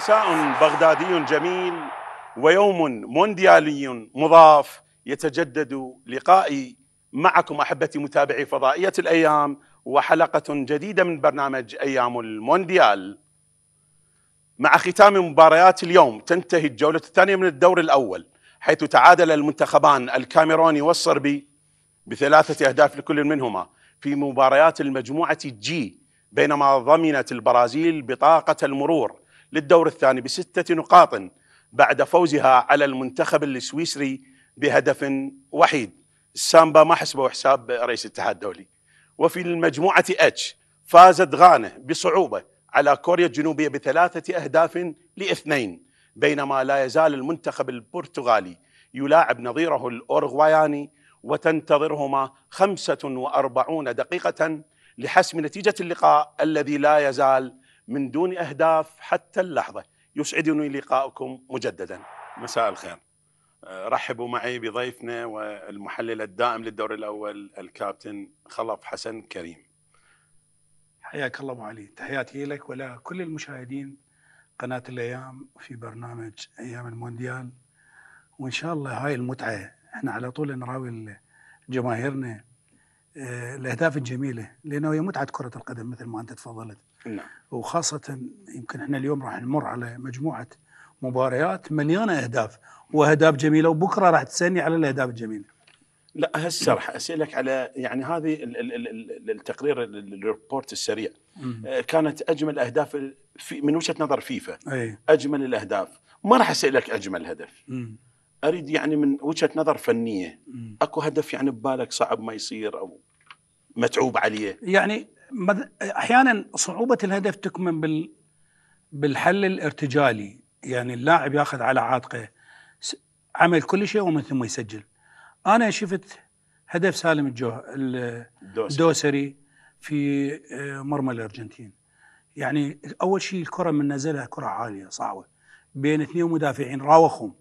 مساء بغدادي جميل ويوم مونديالي مضاف يتجدد لقائي معكم احبتي متابعي فضائيه الايام وحلقه جديده من برنامج ايام المونديال. مع ختام مباريات اليوم تنتهي الجوله الثانيه من الدور الاول حيث تعادل المنتخبان الكاميروني والصربي بثلاثه اهداف لكل منهما في مباريات المجموعه جي بينما ضمنت البرازيل بطاقه المرور للدور الثاني بستة نقاط بعد فوزها على المنتخب السويسري بهدف وحيد السامبا ما حسبوا حساب رئيس الاتحاد الدولي وفي المجموعة اتش فازت غانا بصعوبة على كوريا الجنوبية بثلاثة أهداف لاثنين بينما لا يزال المنتخب البرتغالي يلاعب نظيره الأورغواياني وتنتظرهما 45 دقيقة لحسم نتيجة اللقاء الذي لا يزال من دون أهداف حتى اللحظة يسعدني لقاؤكم مجددا مساء الخير آه، رحبوا معي بضيفنا والمحلل الدائم للدور الأول الكابتن خلف حسن كريم حياك الله ابو علي تحياتي لك ولا كل المشاهدين قناه الايام في برنامج ايام المونديال وان شاء الله هاي المتعه احنا على طول نراوي جماهيرنا آه، الاهداف الجميله لانه هي متعه كره القدم مثل ما انت تفضلت نعم وخاصة يمكن احنا اليوم راح نمر على مجموعة مباريات مليانة أهداف وأهداف جميلة وبكرة راح تسألني على الأهداف الجميلة لا هسه راح اسالك على يعني هذه التقرير الريبورت السريع آه، كانت اجمل اهداف في من وجهه نظر فيفا أي. اجمل الاهداف ما راح اسالك اجمل هدف اريد يعني من وجهه نظر فنيه اكو هدف يعني ببالك صعب ما يصير او متعوب عليه يعني احيانا صعوبه الهدف تكمن بال بالحل الارتجالي يعني اللاعب ياخذ على عاتقه عمل كل شيء ومن ثم يسجل انا شفت هدف سالم الجوه الدوسري في آه، مرمى الارجنتين يعني اول شيء الكره من نزلها كره عاليه صعبه بين اثنين مدافعين راوخهم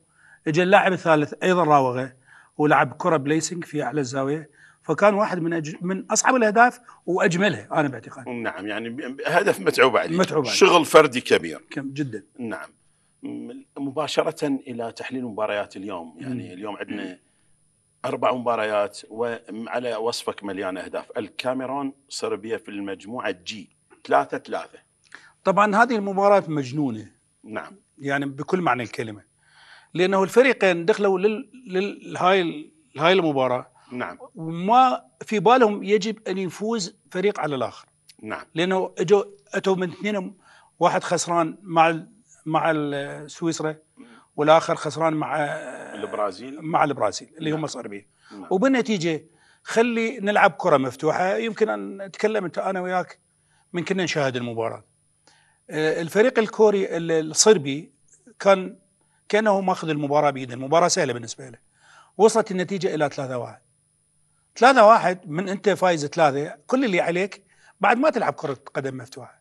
اجى اللاعب الثالث ايضا راوغه ولعب كره بليسنج في اعلى الزاويه فكان واحد من أجل من اصعب الاهداف واجملها انا باعتقادي نعم يعني هدف متعوب عليه متعوب عليه شغل فردي كبير جدا نعم مباشره الى تحليل مباريات اليوم يعني م. اليوم عندنا اربع مباريات وعلى وصفك مليان اهداف الكاميرون صربيا في المجموعه جي ثلاثة ثلاثة طبعا هذه المباراة مجنونة نعم يعني بكل معنى الكلمة لأنه الفريقين دخلوا لل... لل... هاي المباراة نعم وما في بالهم يجب ان يفوز فريق على الاخر نعم لانه اجوا اتوا من اثنين واحد خسران مع مع سويسرا والاخر خسران مع البرازيل مع البرازيل اللي نعم. هم صربيا نعم. وبالنتيجه خلي نلعب كره مفتوحه يمكن ان نتكلم انت انا وياك من كنا نشاهد المباراه آه، الفريق الكوري الصربي كان كانه ماخذ المباراه بايده المباراه سهله بالنسبه له وصلت النتيجه الى 3-1 ثلاثة واحد من أنت فايز ثلاثة كل اللي عليك بعد ما تلعب كرة قدم مفتوحة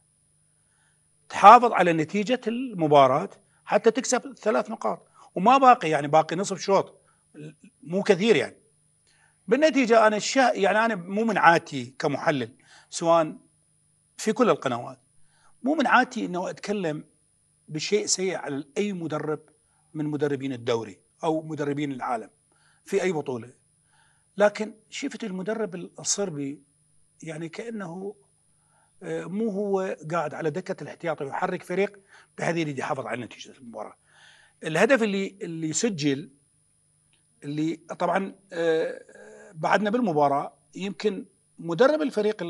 تحافظ على نتيجة المباراة حتى تكسب الثلاث نقاط وما باقي يعني باقي نصف شوط مو كثير يعني بالنتيجة أنا الشيء يعني أنا مو من عادتي كمحلل سواء في كل القنوات مو من عادتي أنه أتكلم بشيء سيء على أي مدرب من مدربين الدوري أو مدربين العالم في أي بطولة لكن شفت المدرب الصربي يعني كانه آه، مو هو قاعد على دكه الاحتياطي ويحرك فريق بهذه اللي يحافظ على نتيجه المباراه. الهدف اللي اللي سجل اللي طبعا آه، بعدنا بالمباراه يمكن مدرب الفريق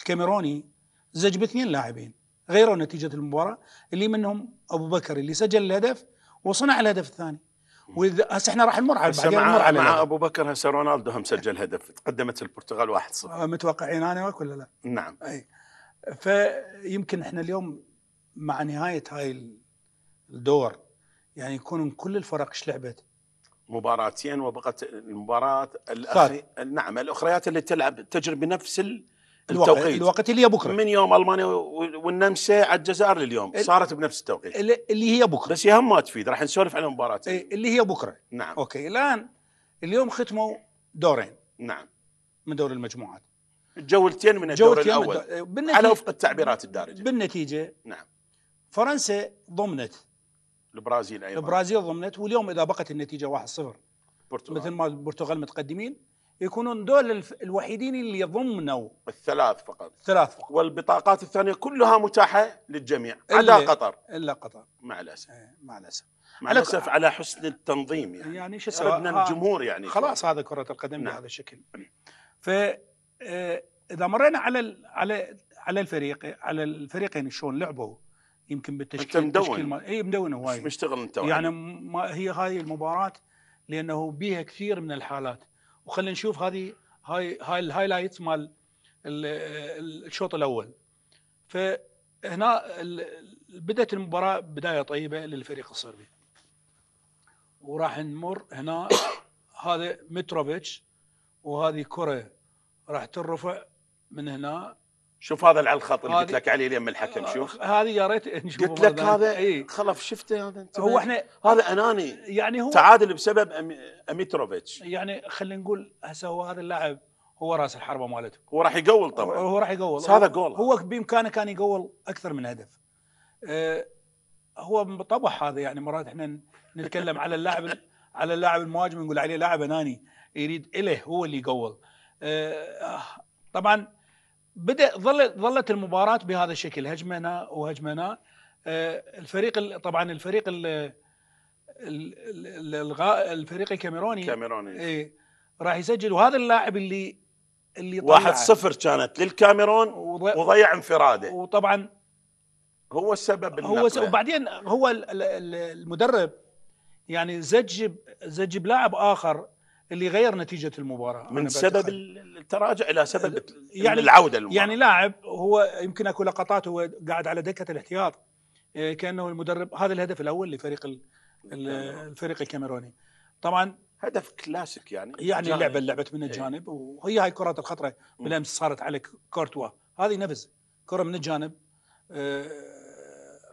الكاميروني زج باثنين لاعبين غيروا نتيجه المباراه اللي منهم ابو بكر اللي سجل الهدف وصنع الهدف الثاني. وإذا هسه احنا راح نمر على بعدين نمر على مع ابو بكر هسه رونالدو هم سجل هدف تقدمت البرتغال 1-0 آه، متوقعين انا ولا لا؟ نعم اي فيمكن احنا اليوم مع نهايه هاي الدور يعني يكون كل الفرق ايش لعبت؟ مباراتين وبقت المباراه الاخرى نعم الاخريات اللي تلعب تجري بنفس ال... التوقيت الوقت اللي هي بكره من يوم المانيا والنمسا على الجزائر لليوم صارت بنفس التوقيت اللي هي بكره بس يهم هم ما تفيد راح نسولف عن المباراه إيه، اللي هي بكره نعم اوكي الان اليوم ختموا دورين نعم من دور المجموعات جولتين من الدور جولتين الاول إيه، على وفق التعبيرات الدارجه بالنتيجه نعم فرنسا ضمنت البرازيل ايضا البرازيل ضمنت واليوم اذا بقت النتيجه 1-0 مثل ما البرتغال متقدمين يكونون دول الوحيدين اللي يضمنوا الثلاث فقط الثلاث فقط والبطاقات الثانيه كلها متاحه للجميع إلا قطر الا قطر مع الاسف إيه، مع الاسف مع الاسف على حسن التنظيم يعني يعني شو اسوي؟ الجمهور يعني خلاص هذا كرة القدم نعم. بهذا الشكل. ف آه، اذا مرينا على على على الفريق على الفريقين شلون لعبوا يمكن بالتشكيل انت مدون اي مدون هواي مشتغل انت يعني ما هي هاي المباراه لانه بيها كثير من الحالات وخلينا نشوف هذه هاي هاي الهايلايت مال الشوط الاول فهنا بدات المباراه بدايه طيبه للفريق الصربي وراح نمر هنا هذا متروفيتش وهذه كره راح ترفع من هنا شوف هذا اللي على الخط اللي قلت لك عليه اليوم الحكم آه، شوف هذه يا ريت نشوفه قلت لك هذا ايه؟ خلف شفته هذا هو احنا هذا اناني يعني هو تعادل بسبب اميتروفيتش يعني خلينا نقول هسه هو هذا اللاعب هو راس الحربه مالته هو راح يقول طبعا هو راح يقول هذا جول هو بامكانه كان يقول اكثر من هدف اه هو طبع هذا يعني مرات احنا نتكلم على اللاعب على اللاعب المهاجم نقول عليه لاعب اناني يريد اله هو اللي يقول اه, آه، طبعا بدا ظلت ظلت المباراه بهذا الشكل هجمنا وهجمنا آه، الفريق طبعا الفريق الغاء الفريق الكاميروني الكاميروني اي راح يسجل وهذا اللاعب اللي اللي واحد صفر كانت للكاميرون وضيع انفراده وطبعا هو السبب هو س... وبعدين هو المدرب يعني زجب زجب لاعب اخر اللي غير نتيجه المباراه من سبب التراجع الى سبب يعني العوده المباراة. يعني لاعب هو يمكن اكو لقطات هو قاعد على دكه الاحتياط إيه، كانه المدرب هذا الهدف الاول لفريق نعم. الفريق الكاميروني طبعا هدف كلاسيك يعني يعني جانب. اللعبه لعبت من إيه. الجانب وهي هاي كرة الخطره بالامس صارت على كورتوا هذه نفس كره من الجانب إيه،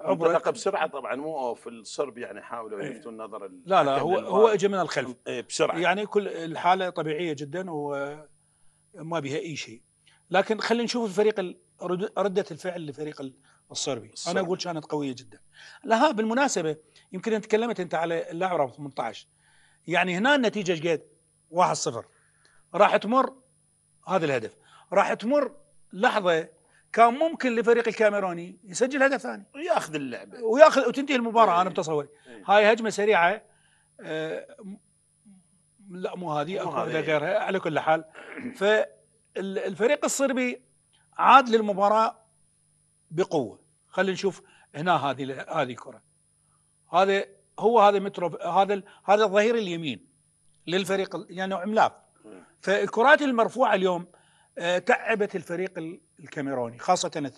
عبرك بسرعه طبعا مو في الصرب يعني حاولوا إيه. يلفتوا النظر لا لا هو هو اجى من الخلف إيه، بسرعه يعني كل الحاله طبيعيه جدا وما بها اي شيء لكن خلينا نشوف الفريق رده الفعل لفريق الصربي الصرب. انا اقول كانت قويه جدا لها بالمناسبه يمكن انت تكلمت انت على اللاعب رقم 18 يعني هنا النتيجه ايش قد 1-0 راح تمر هذا الهدف راح تمر لحظه كان ممكن لفريق الكاميروني يسجل هدف ثاني وياخذ اللعبه وياخذ وتنتهي المباراه إيه، انا بتصوري إيه. هاي هجمه سريعه آه، لا مو هذه اكو غيرها على كل حال فالفريق الصربي عاد للمباراه بقوه خلينا نشوف هنا هذه هذه الكره هذا هو هذا مترو هذا هذا الظهير اليمين للفريق يعني عملاق إيه. فالكرات المرفوعه اليوم آه، تعبت الفريق الكاميروني خاصة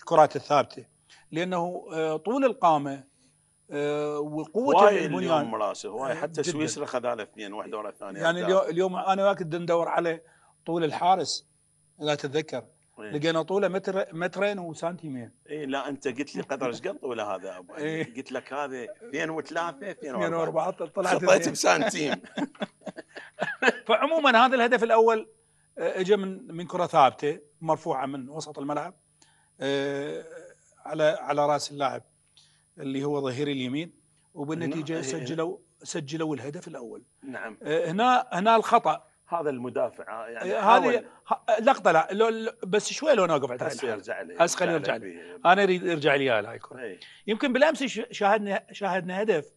الكرات الثابتة لأنه آه، طول القامة آه، وقوة البنيان اليوم هواي آه، حتى سويسرا خذ خذها اثنين واحدة ورا الثانية يعني اليوم, اليوم أنا واكد ندور على طول الحارس إذا تتذكر إيه؟ لقينا طوله متر مترين وسنتيمين اي لا انت قلت لي قدر ايش قد طوله هذا ابو إيه؟ قلت لك هذا 203 2004 طلعت خطيت بسنتيم فعموما هذا الهدف الاول آه، اجى من من كره ثابته مرفوعه من وسط الملعب آه، على على راس اللاعب اللي هو ظهير اليمين وبالنتيجه سجلوا سجلوا الهدف الاول نعم آه، هنا هنا الخطا هذا المدافع يعني هذه لقطه لا لو بس شوي لو نوقف هسه يرجع لي هسه خليني ارجع انا اريد ارجع لي اياها إيه. يمكن بالامس شاهدنا شاهدنا هدف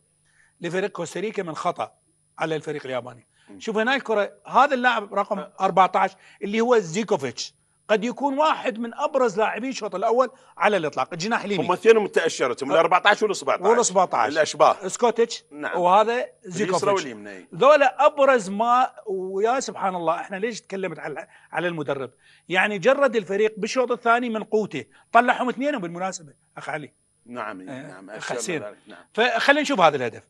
لفريق كوستاريكا من خطا على الفريق الياباني شوف هنا الكره هذا اللاعب رقم 14 أه. اللي هو زيكوفيتش قد يكون واحد من ابرز لاعبي الشوط الاول على الاطلاق الجناح اليمين هم اثنين متاشرتهم ال 14 وال 17 وال 17 الاشباه سكوتش نعم وهذا زيكوفيتش ذولا ابرز ما ويا سبحان الله احنا ليش تكلمت على على المدرب يعني جرد الفريق بالشوط الثاني من قوته طلعهم اثنين بالمناسبه اخ علي نعم أه، نعم حسين نعم فخلينا نشوف هذا الهدف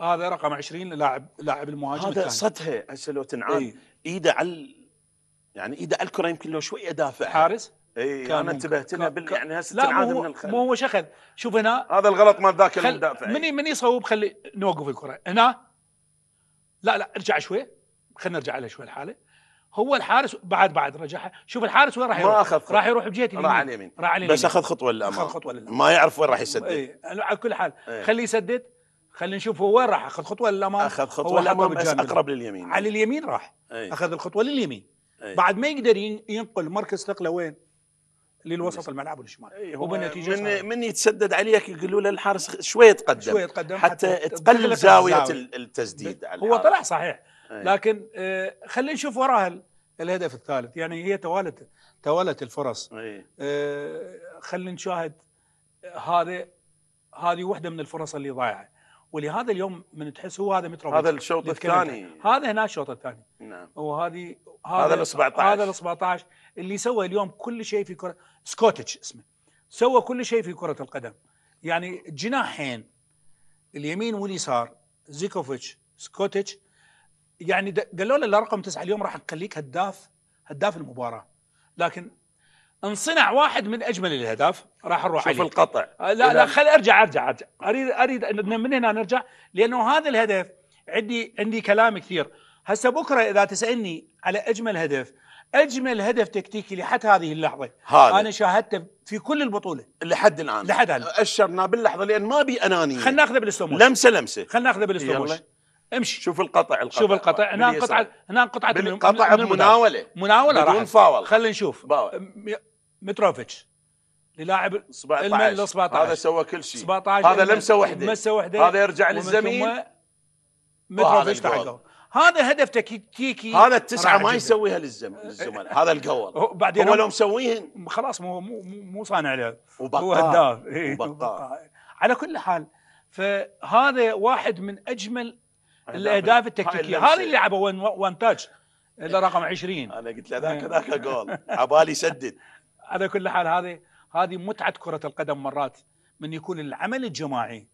هذا رقم 20 لاعب لاعب المهاجم هذا صدها هسه لو تنعاد ايه؟ ايده على يعني ايده على الكره يمكن لو شويه دافع حارس اي انا انتبهت لها بال... يعني هسه تنعاد من الخلف مو هو شخذ شوف هنا هذا الغلط مال ذاك خل... المدافع من من يصوب خلي نوقف الكره هنا لا لا ارجع شوي خلينا نرجع لها شوي الحاله هو الحارس بعد بعد رجعها شوف الحارس وين راح يروح ما اخذ راح يروح بجهه اليمين راح على اليمين راح على اليمين بس اخذ خطوه للامام اخذ خطوه للامام ما يعرف وين راح يسدد اي على كل حال ايه. خليه يسدد خلينا نشوف هو وين راح اخذ خطوه للامام اخذ خطوه للامام بس اقرب لليمين على اليمين راح أي. اخذ الخطوه لليمين أي. بعد ما يقدر ينقل مركز ثقله وين؟ للوسط الملعب والشمال هو وبالنتيجه من, من يتسدد عليك يقولوا له الحارس شويه تقدم شويه تقدم حتى, حتى تقلل زاويه التسديد على هو طلع صحيح أي. لكن آه خلينا نشوف وراها الهدف الثالث يعني هي توالت توالت الفرص آه خلينا نشاهد هذا هذه واحده من الفرص اللي ضايعه ولهذا اليوم من تحس هو هذا متروفيتش هذا الشوط الثاني هذا هنا الشوط الثاني نعم وهذه هذا ال 17 هذا ال 17 اللي سوى اليوم كل شيء في كره سكوتش اسمه سوى كل شيء في كره القدم يعني جناحين اليمين واليسار زيكوفيتش سكوتش يعني قالوا له رقم تسعه اليوم راح نخليك هداف هداف المباراه لكن انصنع واحد من اجمل الاهداف راح نروح عليه شوف القطع آه، لا لا خل ارجع ارجع ارجع اريد اريد من هنا نرجع لانه هذا الهدف عندي عندي كلام كثير هسه بكره اذا تسالني على اجمل هدف اجمل هدف تكتيكي لحد هذه اللحظه هذا. انا شاهدته في كل البطوله لحد الان لحد الان اشرنا باللحظه لان ما بي انانيه خلينا ناخذه بالستوموش لمسه لمسه خلينا ناخذه بالستوموش امشي شوف القطع القطع شوف القطع هنا قطعه هنا قطعه قطعه مناوله مناوله بدون فاول خلينا نشوف باول. متروفيتش للاعب ال 17 هذا سوى كل شيء 17 هذا لمسه وحده لمسه وحده هذا يرجع للزميل متروفيتش تعقل هذا هدف تكتيكي هذا التسعه ما يسويها للزملاء هذا القول بعدين هو لو مسويهن خلاص مو مو مو صانع له هو هداف إيه، على كل حال فهذا واحد من اجمل الاهداف التكتيكيه هذا اللي لعبه وان, تاتش رقم 20 انا قلت له ذاك إيه. ذاك جول عبالي يسدد على كل حال هذه هذه متعه كره القدم مرات من يكون العمل الجماعي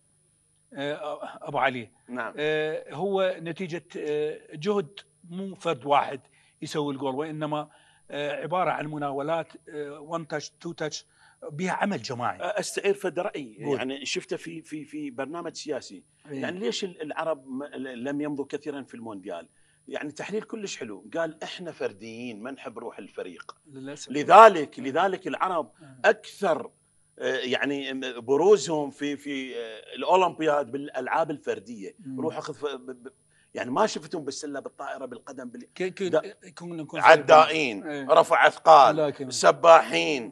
آه، ابو علي نعم. آه، هو نتيجه آه، جهد مو فرد واحد يسوي الجول وانما عباره عن مناولات وان تاتش تو تاتش بها عمل جماعي استعير فد رايي يعني شفته في في في برنامج سياسي إيه. يعني ليش العرب لم يمضوا كثيرا في المونديال؟ يعني تحليل كلش حلو قال احنا فرديين ما نحب روح الفريق للأسف. لذلك إيه. لذلك العرب إيه. اكثر آه، يعني بروزهم في في آه، الاولمبياد بالالعاب الفرديه روح اخذ يعني ما شفتهم بالسله بالطائره بالقدم بال... كنا عدائين ايه. رفع اثقال سباحين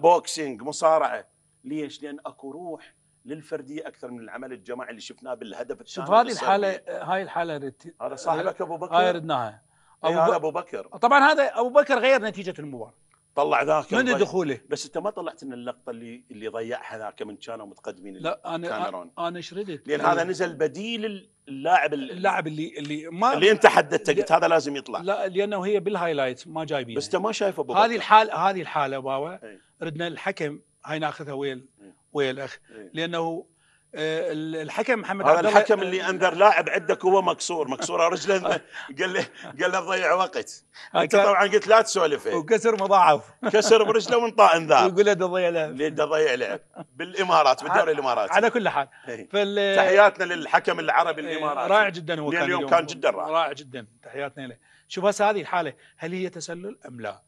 بوكسينج مصارعه ليش؟ لان اكو روح للفرديه اكثر من العمل الجماعي اللي شفناه بالهدف الثاني شوف هذه الحاله هاي الحاله رت... هذا صاحبك ابو بكر هاي ردناها ابو, ب... أبو بكر طبعا هذا ابو بكر غير نتيجه المباراه طلع ذاك من دخوله بس انت ما طلعت من اللقطه اللي اللي ضيعها ذاك من كانوا متقدمين لا انا كاميرون. انا شردت لان هذا نزل بديل اللاعب اللاعب اللي اللي ما اللي انت حددته قلت هذا لازم يطلع لا لانه هي بالهايلايت ما جايبين بس انت ما شايف ابو هذه الحاله هذه الحاله بابا إيه. ردنا الحكم هاي ناخذها ويل إيه. ويا الاخ إيه. لانه آه، الحكم محمد هذا الحكم اللي انذر آه، لاعب عندك هو مكسور مكسوره رجله آه. قال له قال له تضيع وقت انت طبعا قلت لا تسولف وكسر مضاعف كسر برجله وانطى انذار يقول له تضيع لعب ضيع لعب بالامارات بالدوري الاماراتي على كل حال إيه. فال... تحياتنا للحكم العربي إيه، الاماراتي رائع جدا هو كان اليوم كان جدا رائع رائع جدا تحياتنا له شوف هسه هذه الحاله هل هي تسلل ام لا؟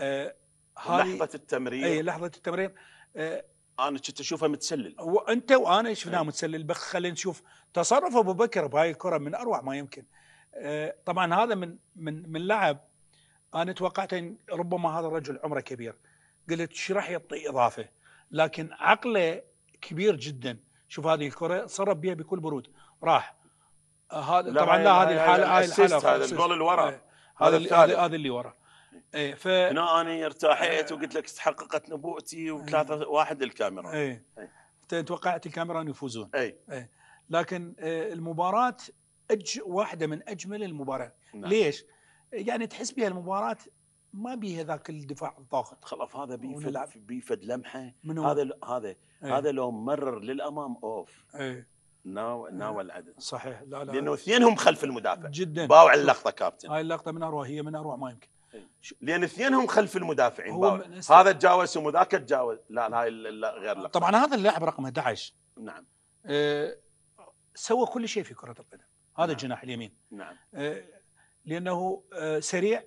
آه لحظه التمرير اي لحظه التمرير آه انا كنت اشوفه متسلل وانت وانا شفناه إيه. متسلل بس خلينا نشوف تصرف ابو بكر بهاي الكره من اروع ما يمكن أه طبعا هذا من من من لعب انا توقعت ان ربما هذا الرجل عمره كبير قلت شو راح يعطي اضافه لكن عقله كبير جدا شوف هذه الكره صرف بها بكل برود راح آه، هذا طبعا لا هذه الحاله هاي الحاله هذا الجول آه، اللي ورا هذا هذا اللي ورا ايه ف هنا انا ارتاحيت آه. وقلت لك تحققت نبوءتي إيه. وثلاثة واحد للكاميرا ايه, إيه. انت توقعت الكاميرا ان يفوزون اي ايه لكن آه، المباراة أج واحدة من اجمل المباريات نعم. ليش؟ يعني تحس بها المباراة ما بيها ذاك الدفاع الضاغط خلاص هذا بيفد بيفد لمحه هذا ل... هذا ايه. هذا لو مرر للامام اوف ايه. ناو إيه. ناو العدل صحيح لا لا لانه اثنينهم خلف المدافع جدا باوع اللقطه كابتن هاي اللقطه من اروع هي من اروع ما يمكن لان اثنينهم خلف المدافعين هذا تجاوز وذاك تجاوز لا لا, غير لا طبعا هذا اللاعب رقم 11 نعم آه، سوى كل شيء في كره القدم هذا نعم. الجناح اليمين نعم آه، لانه آه، سريع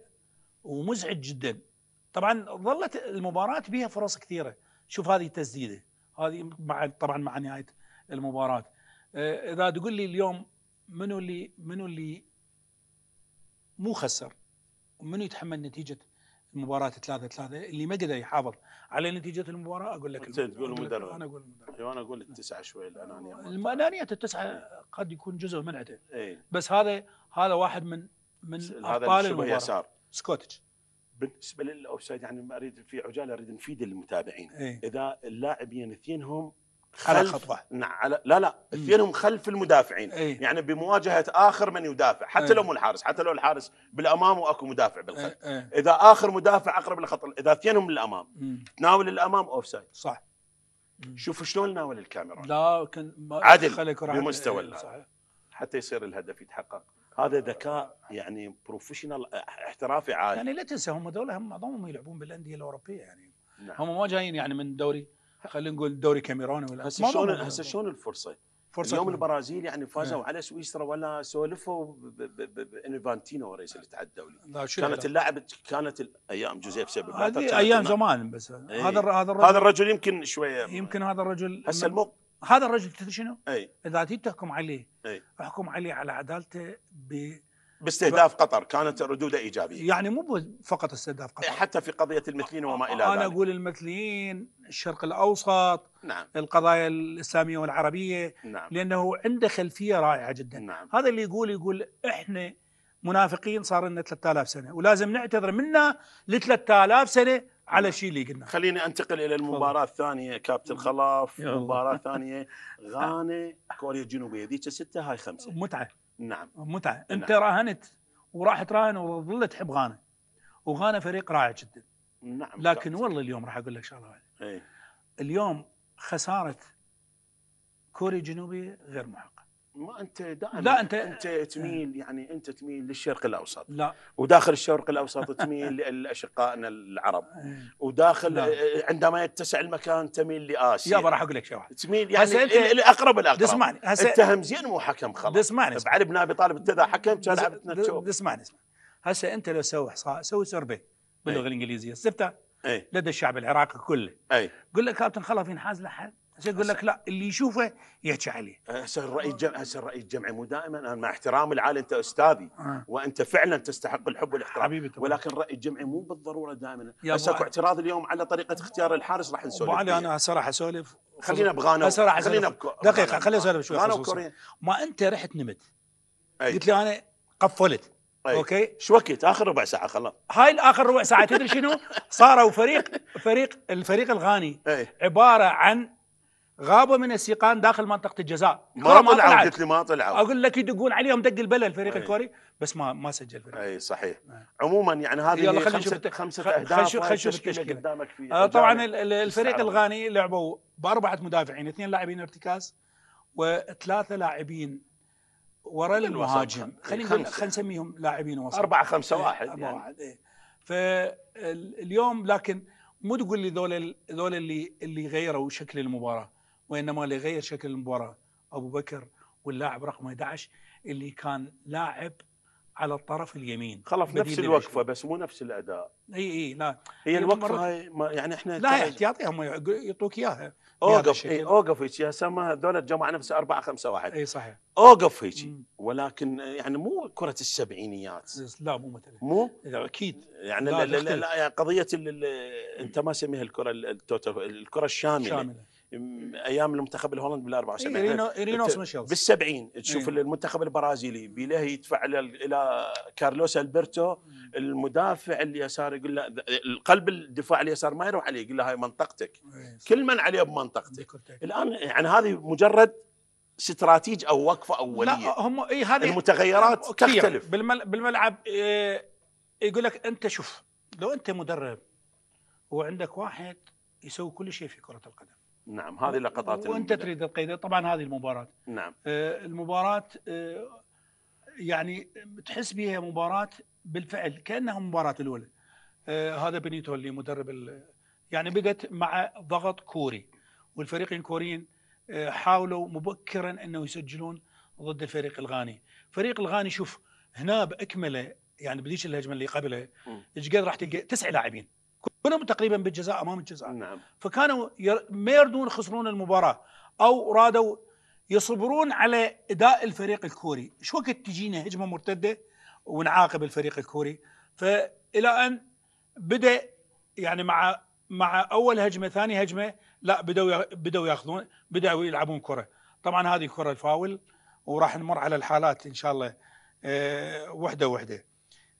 ومزعج جدا طبعا ظلت المباراه بها فرص كثيره شوف هذه التسديده هذه مع طبعا مع نهايه المباراه اذا تقول لي اليوم منو اللي منو اللي مو خسر ومن يتحمل نتيجه مباراة 3 3 اللي ما قدر يحافظ على نتيجة المباراة اقول لك انت تقول المدرب انا اقول المدرب انا اقول التسعة شوي الانانية الانانية التسعة إيه. قد يكون جزء منعته ايه؟ بس هذا هذا واحد من من ابطال المباراة يسار سكوتش بالنسبة للاوفسايد يعني اريد في عجالة اريد نفيد المتابعين ايه؟ اذا اللاعبين اثنينهم على خطوه نعم، على لا لا اثنينهم خلف المدافعين أي. يعني بمواجهه اخر من يدافع حتى أي. لو مو الحارس حتى لو الحارس بالامام واكو مدافع بالخلف أي. اذا اخر مدافع اقرب للخط اذا اثنينهم للامام تناول الامام اوف سايد صح شوف شلون ناول الكاميرا لا كان ما عدل بمستوى إيه حتى يصير الهدف يتحقق هذا ذكاء يعني بروفيشنال احترافي عالي يعني لا تنسى هم دول هم معظمهم يلعبون بالانديه الاوروبيه يعني نعم. هم ما جايين يعني من دوري خلينا نقول دوري كاميروني ولا هسه شلون هسه شلون الفرصه؟ فرصة اليوم ممكن. البرازيل يعني فازوا نعم. على سويسرا ولا سولفوا بانفانتينو رئيس الاتحاد الدولي كانت اللاعب كانت ايام جوزيف سبب هذه ايام زمان بس ايه. هذا هذا الرجل هذا الرجل يمكن شويه يمكن هذا الرجل هسه المو... هذا الرجل تدري شنو؟ اي اذا تحكم عليه اي احكم عليه على عدالته ب باستهداف قطر كانت ردوده ايجابيه يعني مو فقط استهداف قطر حتى في قضيه المثليين وما الى ذلك انا اقول المثليين الشرق الاوسط نعم. القضايا الاسلاميه والعربيه نعم. لانه عنده خلفيه رائعه جدا نعم. هذا اللي يقول يقول احنا منافقين صار لنا 3000 سنه ولازم نعتذر منا ل 3000 سنه على الشيء نعم. اللي قلناه خليني انتقل الى المباراه الثانيه كابتن خلاف مباراه ثانيه غانا كوريا الجنوبيه ذيك سته هاي خمسه متعه نعم متعه نعم. انت نعم. راهنت وراح تراهن وظلت تحب غانا وغانا فريق رائع جدا نعم لكن والله اليوم راح اقول لك شغله واحده إيه. اليوم خساره كوريا الجنوبيه غير محقه ما انت دائما لا انت انت تميل يعني انت تميل للشرق الاوسط لا وداخل الشرق الاوسط تميل لاشقائنا العرب إيه. وداخل لا. عندما يتسع المكان تميل لاسيا يابا راح اقول لك شيء واحد تميل يعني انت الاقرب الاقرب اسمعني هسه انت همزين مو حكم خلاص اسمعني علي بن ابي طالب اذا حكمت كان لعبتنا تشوف اسمعني اسمعني هسه انت لو سوي احصاء سوي سربي باللغه إيه. الانجليزيه سبته إيه. لدى الشعب العراقي كله اي قول له كابتن خلف ينحاز لحد هسه يقول لك لا اللي يشوفه يحكي عليه أه، هسه الراي الجمعي هسه الراي الجمعي مو دائما انا مع احترامي العالي انت استاذي أه. وانت فعلا تستحق الحب والاحترام حبيبي ولكن الراي الجمعي مو بالضروره دائما هسه اكو اعتراض اليوم على طريقه اختيار الحارس راح نسولف علي انا هسه راح اسولف خلينا بغانا هسه راح خلينا دقيقه خليني اسولف شوي غانا وكوريا ما انت رحت نمت أي. قلت لي انا قفلت أي. اوكي شو وقت اخر ربع ساعه خلاص هاي اخر ربع ساعه تدري شنو صاروا فريق فريق الفريق الغاني أي. عباره عن غابوا من السيقان داخل منطقه الجزاء ما طلعوا قلت لي ما طلعوا اقول لك يدقون عليهم دق البلل الفريق الكوري بس ما ما سجل فريق اي صحيح آه. عموما يعني هذه يلا خلينا نشوف خمسه اهداف خلينا نشوف التشكيله قدامك في آه، طبعا الفريق الغاني لعبوا باربعه مدافعين اثنين لاعبين ارتكاز وثلاثه لاعبين ورا المهاجم إيه، خلينا خلينا نسميهم لاعبين وسط 4 5 1 يعني. واحد اي فاليوم لكن مو تقول لي ذول ذول اللي اللي غيروا شكل المباراه وإنما لغير شكل المباراة أبو بكر واللاعب رقم 11 اللي كان لاعب على الطرف اليمين خلف نفس الوقفه بس مو نفس الاداء اي اي لا هي يعني الوقفه هاي يعني احنا لا احتياطي هم يعطوك اياها اوقف اي اوقف هيك يا سما هذول الجماعه نفس 4 5 1 اي صحيح اوقف هيك ولكن يعني مو كره السبعينيات لا مو مثلا مو اكيد يعني لا, لا, لا, لا, لا يعني قضيه انت ما سميها الكره التوتال الكره الشامله, الشاملة. ايام المنتخب الهولندي بال 74 إيرينو ايرينوس ميشيلز بال 70 تشوف إيه. المنتخب البرازيلي بيله يدفع الى كارلوس البرتو المدافع اليسار يقول له القلب الدفاع اليسار ما يروح عليه يقول له هاي منطقتك إيه. كل من عليه بمنطقتك الان يعني هذه مجرد استراتيج او وقفه اوليه لا هم اي هذه المتغيرات تختلف بالمل... بالملعب إيه يقول لك انت شوف لو انت مدرب وعندك واحد يسوي كل شيء في كره القدم نعم هذه لقطات وانت تريد القيد طبعا هذه المباراه نعم آه المباراه آه يعني تحس بها مباراه بالفعل كانها مباراه الاولى آه هذا بنيتو اللي مدرب يعني بدت مع ضغط كوري والفريقين الكوريين آه حاولوا مبكرا انه يسجلون ضد الفريق الغاني فريق الغاني شوف هنا باكمله يعني بديش الهجمه اللي قبلها ايش قد راح تلقى تسع لاعبين كلهم تقريبا بالجزاء امام الجزاء نعم. فكانوا ير... ما يردون يخسرون المباراه او رادوا يصبرون على اداء الفريق الكوري شو وقت تجينا هجمه مرتده ونعاقب الفريق الكوري فالى ان بدا يعني مع مع اول هجمه ثاني هجمه لا بداوا بداوا ياخذون بداوا يلعبون كره طبعا هذه كره الفاول وراح نمر على الحالات ان شاء الله آه، وحده وحده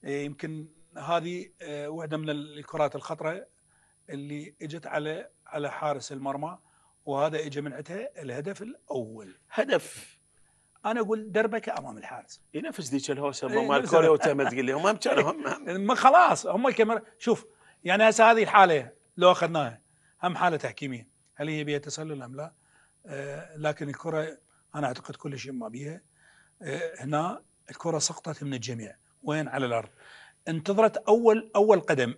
آه، يمكن هذه آه، وحده من الكرات الخطره اللي اجت على على حارس المرمى وهذا اجى من عتها الهدف الاول هدف انا اقول دربك امام الحارس ينفذ ذيك الهوسه إيه، مال كوريا وتم تقول لي هم كانوا هم خلاص هم الكاميرا شوف يعني هسه هذه الحاله لو اخذناها هم حاله تحكيميه هل هي بها تسلل ام لا؟ آه لكن الكره انا اعتقد كل شيء ما بها آه هنا الكره سقطت من الجميع وين على الارض انتظرت اول اول قدم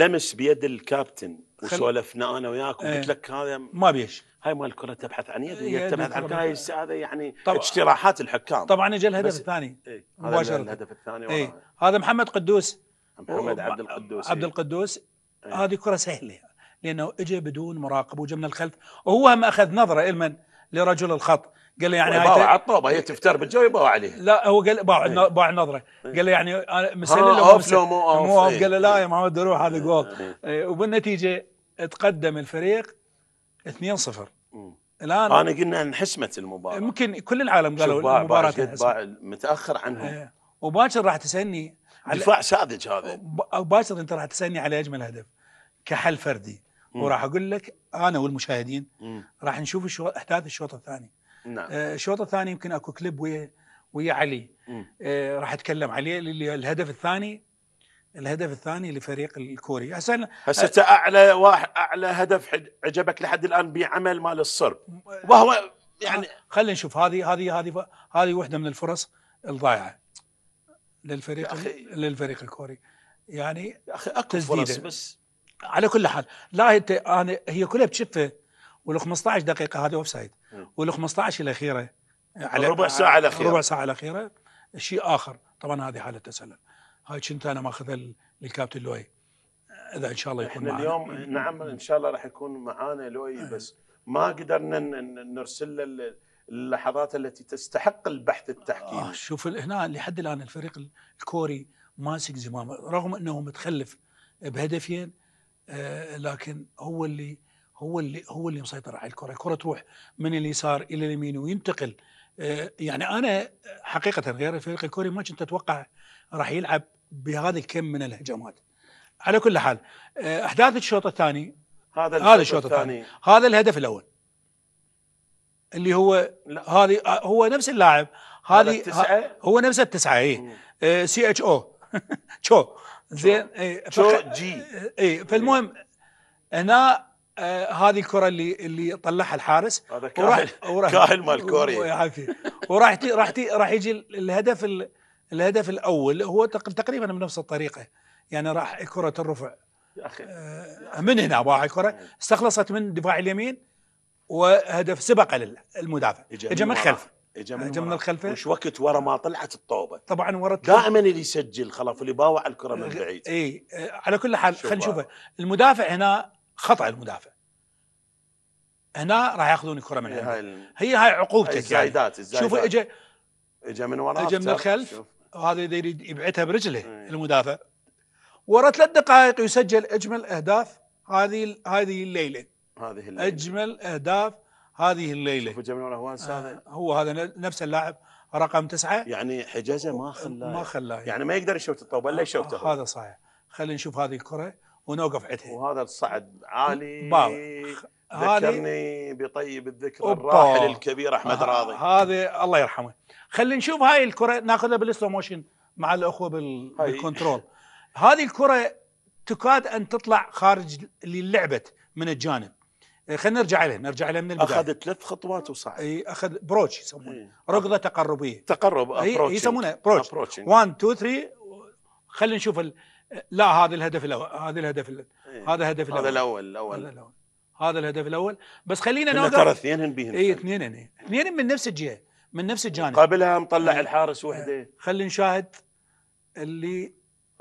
لمس بيد الكابتن وسولفنا انا وياك وقلت إيه. لك هذا ما بيش هاي مال الكره تبحث عن يد إيه، تبحث عن هاي هذا يعني اجتراحات الحكام طبعا اجى الهدف الثاني ايه مباشره الهدف الثاني ايه هذا محمد قدوس محمد عبد القدوس عبد إيه. القدوس ايه هذه كره سهله لانه اجى بدون مراقبه وجا من الخلف وهو هم اخذ نظره لمن لرجل الخط قال له يعني باوع عطوه الطوبه هي تفتر بالجو يباوع عليه لا هو قال باوع باع إيه. باوع النظره إيه. قال له يعني انا مسلل له مو اوف مو اوف إيه، قال له لا يا محمد روح هذا جول وبالنتيجه تقدم الفريق 2-0 الان انا قلنا انحسمت المباراه يمكن كل العالم قالوا المباراه متاخر عنهم ايه. وباكر راح تسالني دفاع ساذج هذا باكر انت راح تسالني على اجمل هدف كحل فردي وراح اقول لك انا والمشاهدين راح نشوف احداث الشوط الثاني نعم الشوط آه، الثاني يمكن اكو كليب ويا ويا علي آه راح اتكلم عليه اللي الهدف الثاني الهدف الثاني لفريق الكوري هسه هسه اعلى واحد اعلى هدف عجبك لحد الان بعمل مال الصرب وهو يعني آه، خلينا نشوف هذه هذه هذه هذه وحده من الفرص الضايعه للفريق للفريق الكوري يعني يا اخي اكو فرص بس على كل حال لا هي انا هي كلها بتشفه وال 15 دقيقه هذه اوف سايد وال 15 الاخيره على ربع ساعه الاخيره ربع ساعه الاخيره شيء اخر طبعا هذه حاله تسلل هاي كنت انا ماخذها للكابتن لوي اذا ان شاء الله يكون احنا معنا. اليوم نعم ان شاء الله راح يكون معانا لوي إيه. بس ما قدرنا نرسل له اللحظات التي تستحق البحث التحكيمي آه شوف هنا لحد الان الفريق الكوري ماسك زمامه رغم انه متخلف بهدفين آه لكن هو اللي هو اللي هو اللي مسيطر على الكره، الكره تروح من اليسار الى اليمين وينتقل آه، يعني انا حقيقه غير الفريق الكوري ما كنت اتوقع راح يلعب بهذا الكم من الهجمات. على كل حال آه، احداث الشوط الثاني هذا هذا الشوط الثاني هذا الهدف الاول اللي هو هذه هو نفس اللاعب هذه هو نفس التسعه اي آه، سي اتش او تشو زين تشو إيه، جي اي فالمهم هنا آه هذه الكره اللي اللي طلعها الحارس هذا كاهل وراح كاهل مال كوريا وراح راح راح يجي الهدف الهدف الاول هو تقريبا بنفس الطريقه يعني راح كره الرفع يا اخي آه من هنا باع الكره استخلصت من دفاع اليمين وهدف سبق المدافع اجى من الخلف اجى من, من الخلفه وش وقت ورا ما طلعت الطوبه طبعا ورا دائما اللي يسجل خلاص اللي باوع الكره من بعيد اي آه، على كل حال خلينا نشوفه المدافع هنا خطا المدافع هنا راح ياخذون الكره من عنده هي هاي عقوبتك هاي الزايدات يعني الزايدات شوف اجى اجى من وراء اجى من الخلف وهذا يريد يبعتها برجله إيه. المدافع ورا ثلاث دقائق يسجل اجمل اهداف هذه هذه الليله هذه الليله اجمل اهداف هذه الليله شوف جميل آه، هو هذا هو هذا نفس اللاعب رقم تسعة يعني حجازه ما خلاه ما خلاه يعني, يعني ما يقدر يشوت الطوب الا آه، يشوته آه، هذا صحيح خلينا نشوف هذه الكره ونوقف عندها وهذا الصعد عالي ذكرني بطيب الذكر الراحل الكبير احمد راضي هذه الله يرحمه خلينا نشوف هاي الكره ناخذها بالسلو موشن مع الاخوه بال... بالكنترول هذه الكره تكاد ان تطلع خارج للعبه من الجانب إيه، خلينا نرجع لها نرجع لها من البدايه اخذ ثلاث خطوات وصعد اي اخذ بروتش يسمونه إيه. ركضه تقربيه تقرب ابروتش إيه، يسمونه بروتش 1 2 3 خلينا نشوف ال... لا هذا الهدف الاول هذا الهدف إيه. الاول هذا الهدف الاول هذا الاول الاول هذا الهدف الاول بس خلينا نوقف ترى اثنين بيهم اي إيه، اثنين إيه. اثنينهن من نفس الجهه من نفس الجانب قبلها مطلع أيه. الحارس وحده خلينا نشاهد اللي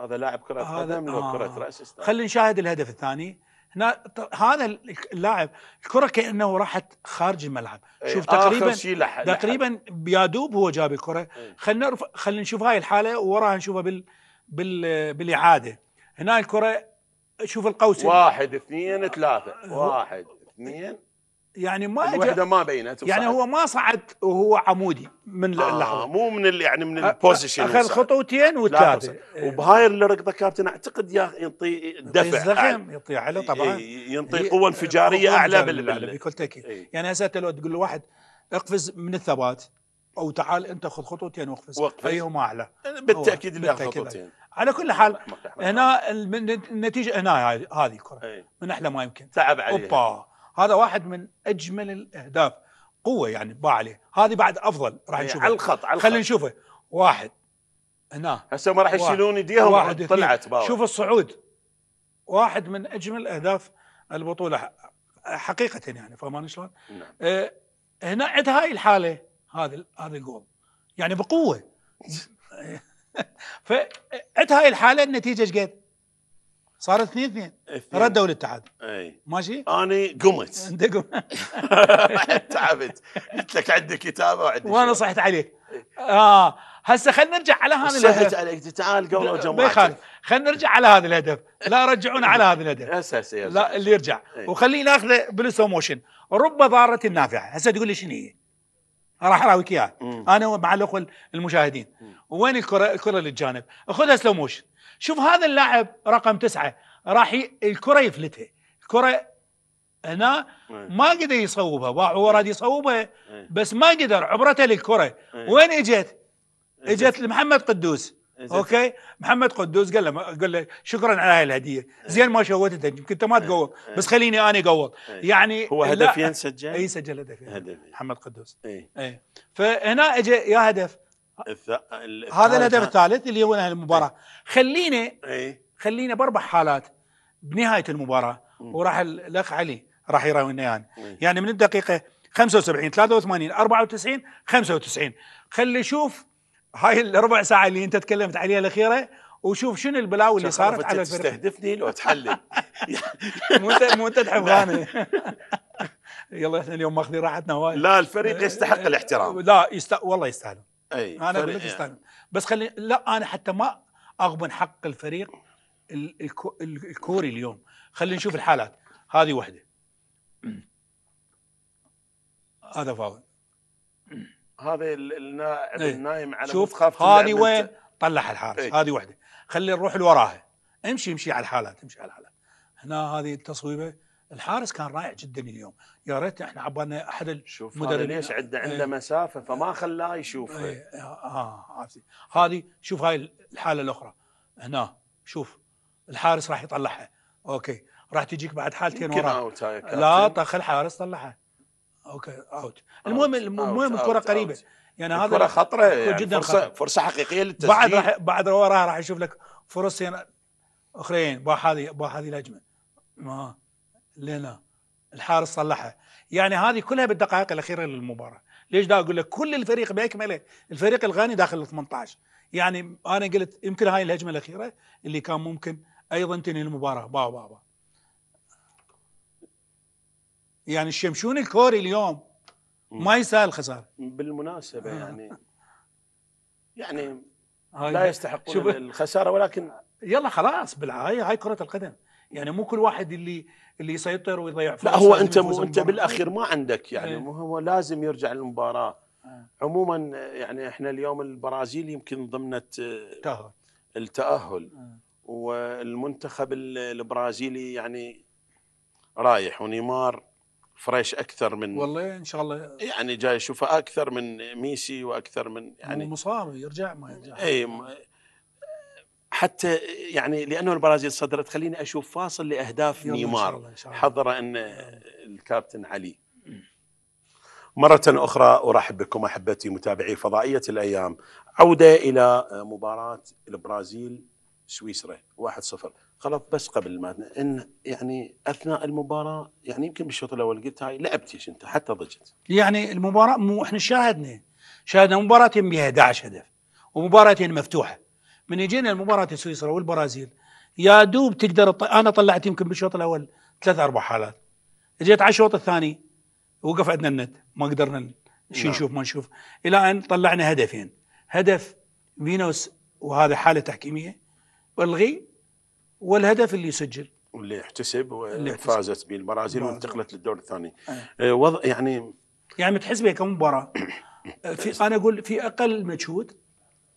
هذا لاعب كره قدم لو آه كره راس خلينا نشاهد الهدف الثاني هنا هذا اللاعب الكره كانه راحت خارج الملعب ايه شوف تقريبا لح تقريبا بيادوب هو جاب الكره ايه خلينا خلينا نشوف هاي الحاله ووراها نشوفها بال بال بالاعاده هنا الكره شوف القوس واحد اثنين ثلاثه واحد اثنين يعني ما الوحده ما بينت يعني هو ما صعد وهو عمودي من آه، اللحظه آه مو من ال يعني من البوزيشن اخذ خطوتين وثلاثه وبهاي اللي كابتن اعتقد ينطي دفع يعطي على طبعا ينطي قوه انفجاريه اعلى بكل تاكيد يعني هسه لو تقول لواحد اقفز من الثبات او تعال انت خذ خطوتين واقفز ايهما اعلى بالتاكيد اللي ياخذ خطوتين على كل حال هنا النتيجه هنا هذه الكره من احلى ما يمكن تعب عليه اوبا هذا واحد من اجمل الاهداف قوه يعني باع عليه هذه بعد افضل راح نشوفه على الخط على الخط خلينا نشوفه واحد هنا هسه ما راح يشيلون ايديهم واحد طلعت باور شوف الصعود واحد من اجمل اهداف البطوله حقيقه يعني فما شلون؟ نعم. آه هنا عند هاي الحاله هذا هذا الجول يعني بقوه فعند هاي الحاله النتيجه ايش قد؟ صارت 2 2 ردوا الاتحاد اي ماشي؟ انا قمت انت قمت تعبت قلت لك عندي كتابه وعندي وانا صحت عليك اه هسه خلينا نرجع على هذا الهدف صحت عليك تعال قبل جماعتك ما يخالف خلينا نرجع على هذا الهدف لا رجعونا على هذا الهدف هسه لا اللي يرجع وخليه ناخذه بالسلو موشن رب ضاره نافعه هسه تقول لي شنو هي؟ راح اراويك اياها انا مع الاخوه المشاهدين وين الكره الكره للجانب خذها سلو موشن شوف هذا اللاعب رقم تسعة راح ي... الكره يفلتها الكره هنا ما قدر يصوبها هو راد يصوبها بس ما قدر عبرته للكره وين اجت؟ اجت لمحمد قدوس اوكي محمد قدوس قال له قال له شكرا على هاي الهديه إيه. زين ما شوتت يمكن انت ما إيه. تقول إيه. بس خليني انا اقول يعني هو هدفين سجل اي سجل هدفين هدف محمد قدوس اي اي فهنا اجى يا هدف الث... هذا الهدف الثالث اللي هو المباراه خليني خليني باربع حالات بنهايه المباراه وراح الاخ علي راح يراوينا يعني يعني من الدقيقه 75 83 94 95 خلي شوف هاي الربع ساعه اللي انت تكلمت عليها الاخيره وشوف شنو البلاوي اللي صارت على الفريق تستهدفني لو تحلل مو انت مو انت تحبغاني يلا احنا اليوم ماخذين راحتنا وايد لا الفريق يستحق الاحترام لا يست... والله يستاهلون اي انا اقول لك يعني. يستاهلون بس خلي لا انا حتى ما اغبن حق الفريق الكوري اليوم خلينا نشوف الحالات هذه وحده هذا فاول هذا اللاعب ايه؟ النايم على شوف هذه وين طلع الحارس ايه؟ هذه وحده خلي نروح لوراها امشي امشي على الحالات امشي على الحالات هنا هذه التصويبه الحارس كان رائع جدا اليوم يا ريت احنا عبالنا احد المدربين ليش عنده إيه. عنده ايه؟ مسافه فما خلاه يشوفها ايه؟ اه, آه، هذه شوف هاي الحاله الاخرى هنا شوف الحارس راح يطلعها اوكي راح تجيك بعد حالتين ورا لا طخ الحارس طلعها اوكي اوت المهم المهم الكره قريبه يعني هذا الكره خطره يعني جدا فرصه خطرة. فرصه حقيقيه للتسجيل بعد راح بعد وراها راح يشوف لك فرص اخرين با هذه با هذه الهجمه ما لنا الحارس صلحها يعني هذه كلها بالدقائق الاخيره للمباراه ليش دا اقول لك كل الفريق بيكمله الفريق الغاني داخل ال 18 يعني انا قلت يمكن هاي الهجمه الاخيره اللي كان ممكن ايضا تنهي المباراه با با با يعني الشمشون الكوري اليوم ما يسال خساره بالمناسبه آه. يعني يعني لا يستحقون الخساره ولكن يلا خلاص بالعاية هاي كرة القدم يعني مو كل واحد اللي اللي يسيطر ويضيع لا هو انت مو انت بالاخير ما عندك يعني ايه؟ هو لازم يرجع للمباراه اه عموما يعني احنا اليوم البرازيل يمكن ضمنت التاهل آه، التاهل اه والمنتخب البرازيلي يعني رايح ونيمار فريش اكثر من والله ان شاء الله يعني جاي اشوفه اكثر من ميسي واكثر من يعني مصاب يرجع ما يرجع اي حتى يعني لانه البرازيل صدرت خليني اشوف فاصل لاهداف نيمار حضر ان الكابتن علي مرة أخرى أرحب بكم أحبتي متابعي فضائية الأيام عودة إلى مباراة البرازيل سويسرا 1-0 خلاص بس قبل ما ان يعني اثناء المباراه يعني يمكن بالشوط الاول قلت هاي لعبتيش انت حتى ضجت يعني المباراه مو احنا شاهدنا شاهدنا مباراتين بها 11 هدف ومباراتين مفتوحه من يجينا المباراه سويسرا والبرازيل يا دوب تقدر الط... انا طلعت يمكن بالشوط الاول ثلاث اربع حالات اجيت على الشوط الثاني وقف عندنا النت ما قدرنا شو نعم. نشوف ما نشوف الى ان طلعنا هدفين هدف فينوس وهذا حاله تحكيميه والغي والهدف اللي يسجل واللي يحتسب وفازت بالبرازيل وانتقلت للدور الثاني أه. آه، وضع يعني يعني متحسبة كمباراه آه، في انا اقول في اقل مجهود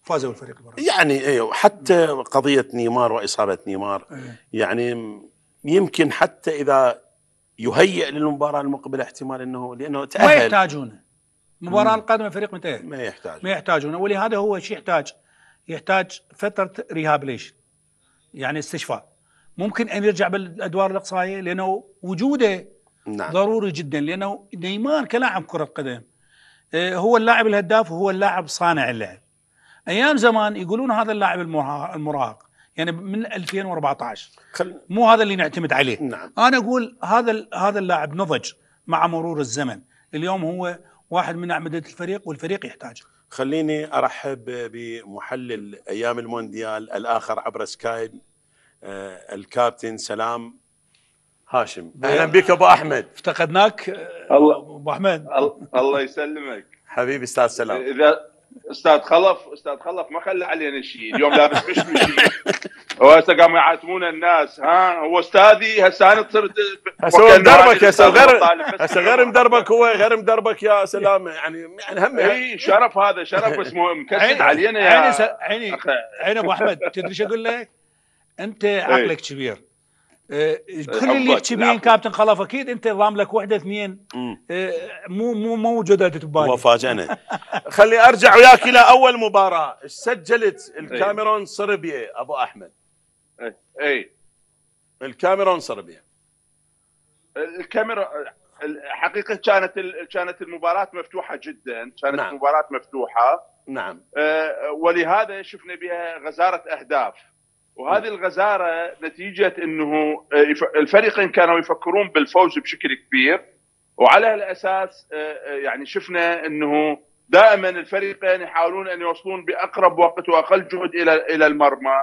فازوا الفريق البرازيلي يعني ايوه حتى قضيه نيمار واصابه نيمار آه. يعني يمكن حتى اذا يهيئ للمباراه المقبله احتمال انه لانه تاهل ما يحتاجونه المباراه القادمه فريق متاهل ما يحتاج ما يحتاجونه ولهذا هو شيء يحتاج؟ يحتاج فتره ريهابليشن يعني استشفاء ممكن ان يرجع بالادوار الاقصائيه لانه وجوده نعم. ضروري جدا لانه نيمار كلاعب كره قدم آه، هو اللاعب الهداف وهو اللاعب صانع اللعب ايام زمان يقولون هذا اللاعب المراهق يعني من 2014 خل... مو هذا اللي نعتمد عليه نعم. انا اقول هذا هذا اللاعب نضج مع مرور الزمن اليوم هو واحد من اعمده الفريق والفريق يحتاجه خليني ارحب بمحلل ايام المونديال الاخر عبر سكايب آه، الكابتن سلام هاشم اهلا بك ابو احمد افتقدناك الله ابو احمد الله يسلمك حبيبي استاذ سلام اذا استاذ خلف استاذ خلف ما خلى علينا شيء اليوم لابس مشمشي وهسه قاموا يعاتبونا الناس ها هو استاذي هسه انا صرت هسه هو مدربك هسه غير هسه غير مدربك هو غير مدربك يا سلام يعني يعني هم اي شرف هذا شرف بس مكسد علينا يا عيني عيني عيني ابو احمد تدري شو اقول لك؟ انت عقلك كبير إيه، كل اللي يحكي بين كابتن خلف اكيد انت ضام لك وحده اثنين إيه، مو مو موجوده ببالي وفاجئنا خلي ارجع وياك الى اول مباراه سجلت الكاميرون صربيا ابو احمد اي, أي. الكاميرون صربيا الكاميرون حقيقة كانت كانت المباراة مفتوحة جدا، كانت نعم. المباراة مفتوحة نعم إيه، ولهذا شفنا بها غزارة أهداف وهذه الغزاره نتيجه انه آه، الفريقين كانوا يفكرون بالفوز بشكل كبير وعلى الاساس آه، آه، يعني شفنا انه دائما الفريقين يحاولون ان يوصلون باقرب وقت واقل جهد الى الى المرمى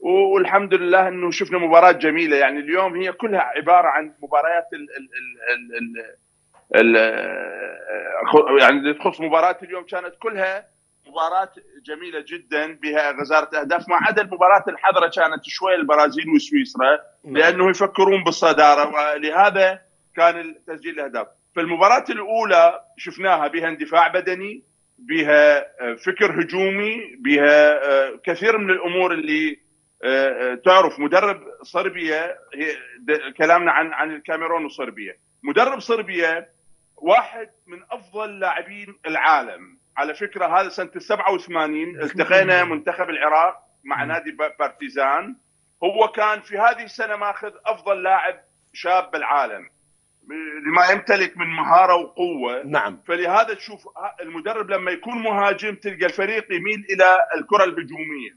والحمد لله انه شفنا مباراه جميله يعني اليوم هي كلها عباره عن مباريات ال ال ال ال ال يعني اللي تخص مباراه اليوم كانت كلها مباراه جميله جدا بها غزاره اهداف ما عدا المباراه الحذره كانت شوي البرازيل وسويسرا نعم. لانه يفكرون بالصداره ولهذا كان تسجيل الاهداف فالمباراه الاولى شفناها بها اندفاع بدني بها آه، فكر هجومي بها آه، كثير من الامور اللي آه، تعرف مدرب صربيا كلامنا عن عن الكاميرون وصربيا مدرب صربيا واحد من افضل لاعبين العالم على فكره هذا سنه 87 التقينا منتخب العراق مع نادي بارتيزان هو كان في هذه السنه ماخذ افضل لاعب شاب بالعالم لما يمتلك من مهاره وقوه نعم فلهذا تشوف المدرب لما يكون مهاجم تلقى الفريق يميل الى الكره الهجوميه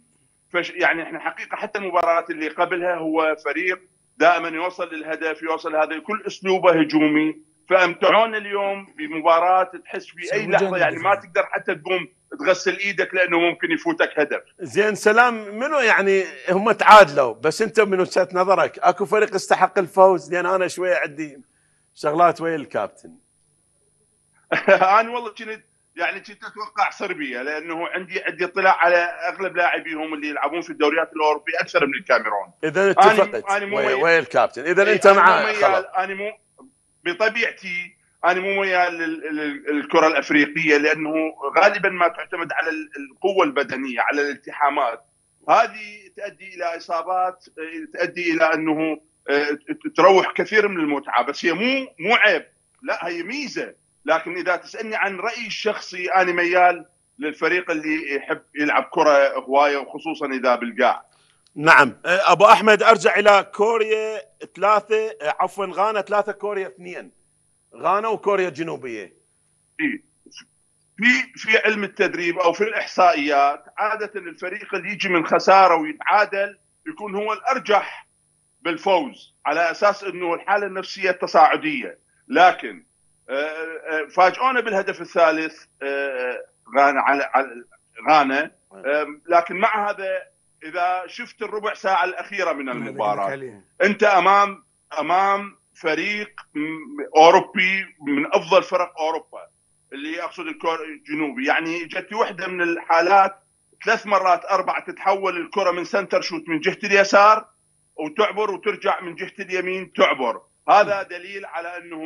فش يعني احنا حقيقه حتى المباراه اللي قبلها هو فريق دائما يوصل للهدف يوصل هذا كل اسلوبه هجومي فامتعونا اليوم بمباراه تحس في اي لحظه يعني ما تقدر حتى تقوم تغسل ايدك لانه ممكن يفوتك هدف. زين سلام منو يعني هم تعادلوا بس انت من وجهه نظرك اكو فريق استحق الفوز لان انا شويه عندي شغلات ويا الكابتن. انا والله كنت يعني كنت اتوقع صربيا لانه عندي عندي اطلاع على اغلب لاعبيهم اللي يلعبون في الدوريات الاوروبيه اكثر من الكاميرون. اذا اتفقت ويا, الكابتن، اذا إيه، انت معاه خلاص. انا مو بطبيعتي انا مو ويا الكره الافريقيه لانه غالبا ما تعتمد على القوه البدنيه على الالتحامات هذه تؤدي الى اصابات آه، تؤدي الى انه آه، تروح كثير من المتعه بس هي مو مو عيب لا هي ميزه لكن اذا تسالني عن رايي الشخصي انا ميال للفريق اللي يحب يلعب كره هوايه وخصوصا اذا بالقاع نعم أه، ابو احمد ارجع الى كوريا ثلاثه أه، عفوا غانا ثلاثه كوريا اثنين غانا وكوريا الجنوبيه في في علم التدريب او في الاحصائيات عاده الفريق اللي يجي من خساره ويتعادل يكون هو الارجح بالفوز على اساس انه الحاله النفسيه تصاعديه لكن أه، فاجئونا بالهدف الثالث غانا على غانا نعم. لكن مع هذا اذا شفت الربع ساعه الاخيره من المباراه انت امام امام فريق اوروبي من افضل فرق اوروبا اللي اقصد الكور الجنوبي يعني جت وحده من الحالات ثلاث مرات أربعة تتحول الكره من سنتر شوت من جهه اليسار وتعبر وترجع من جهه اليمين تعبر هذا دليل على انه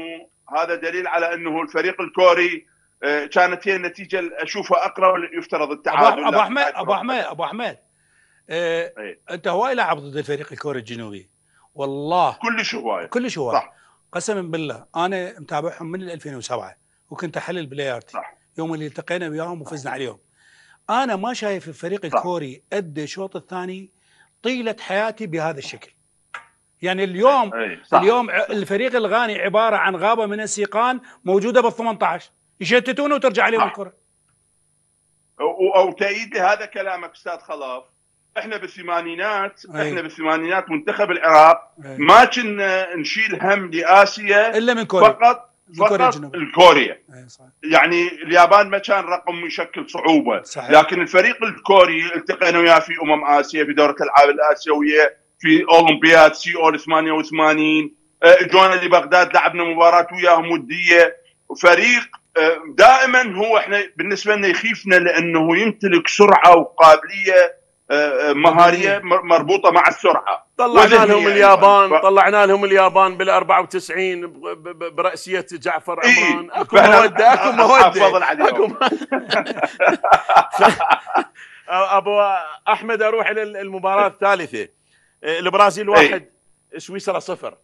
هذا دليل على انه الفريق الكوري آه، كانت هي النتيجه اشوفها اقرب يفترض التعادل ابو احمد ابو احمد ابو احمد إيه،, أيه. انت هواي لاعب ضد الفريق الكوري الجنوبي والله كلش هواي كلش هواي صح قسما بالله انا متابعهم من 2007 وكنت احلل بلايرتي صح يوم اللي التقينا وياهم وفزنا عليهم انا ما شايف الفريق الكوري ادى الشوط الثاني طيله حياتي بهذا الشكل يعني اليوم أيه. صح. اليوم الفريق الغاني عباره عن غابه من السيقان موجوده بال 18 يشتتونه وترجع عليهم الكره او تأييد لهذا كلامك استاذ خلاف احنا بالثمانينات احنا بالثمانينات منتخب العراق ما كنا نشيل هم لاسيا الا من كوريا فقط فقط الكوريا يعني اليابان ما كان رقم يشكل صعوبه صحيح. لكن الفريق الكوري التقينا وياه في امم اسيا في دوره الالعاب الاسيويه في اولمبياد سي اول 88 أه، جونا لبغداد لعبنا مباراه وياهم وديه فريق أه، دائما هو احنا بالنسبه لنا يخيفنا لانه يمتلك سرعه وقابليه مهاريه مربوطه مع السرعه طلعنا لهم يعني اليابان ف... طلعنا لهم اليابان بال 94 براسيه جعفر إيه. عمران إيه؟ اكو موده اكو موده اكو ابو احمد اروح الى المباراه الثالثه إيه، البرازيل إيه. واحد إيه؟ سويسرا صفر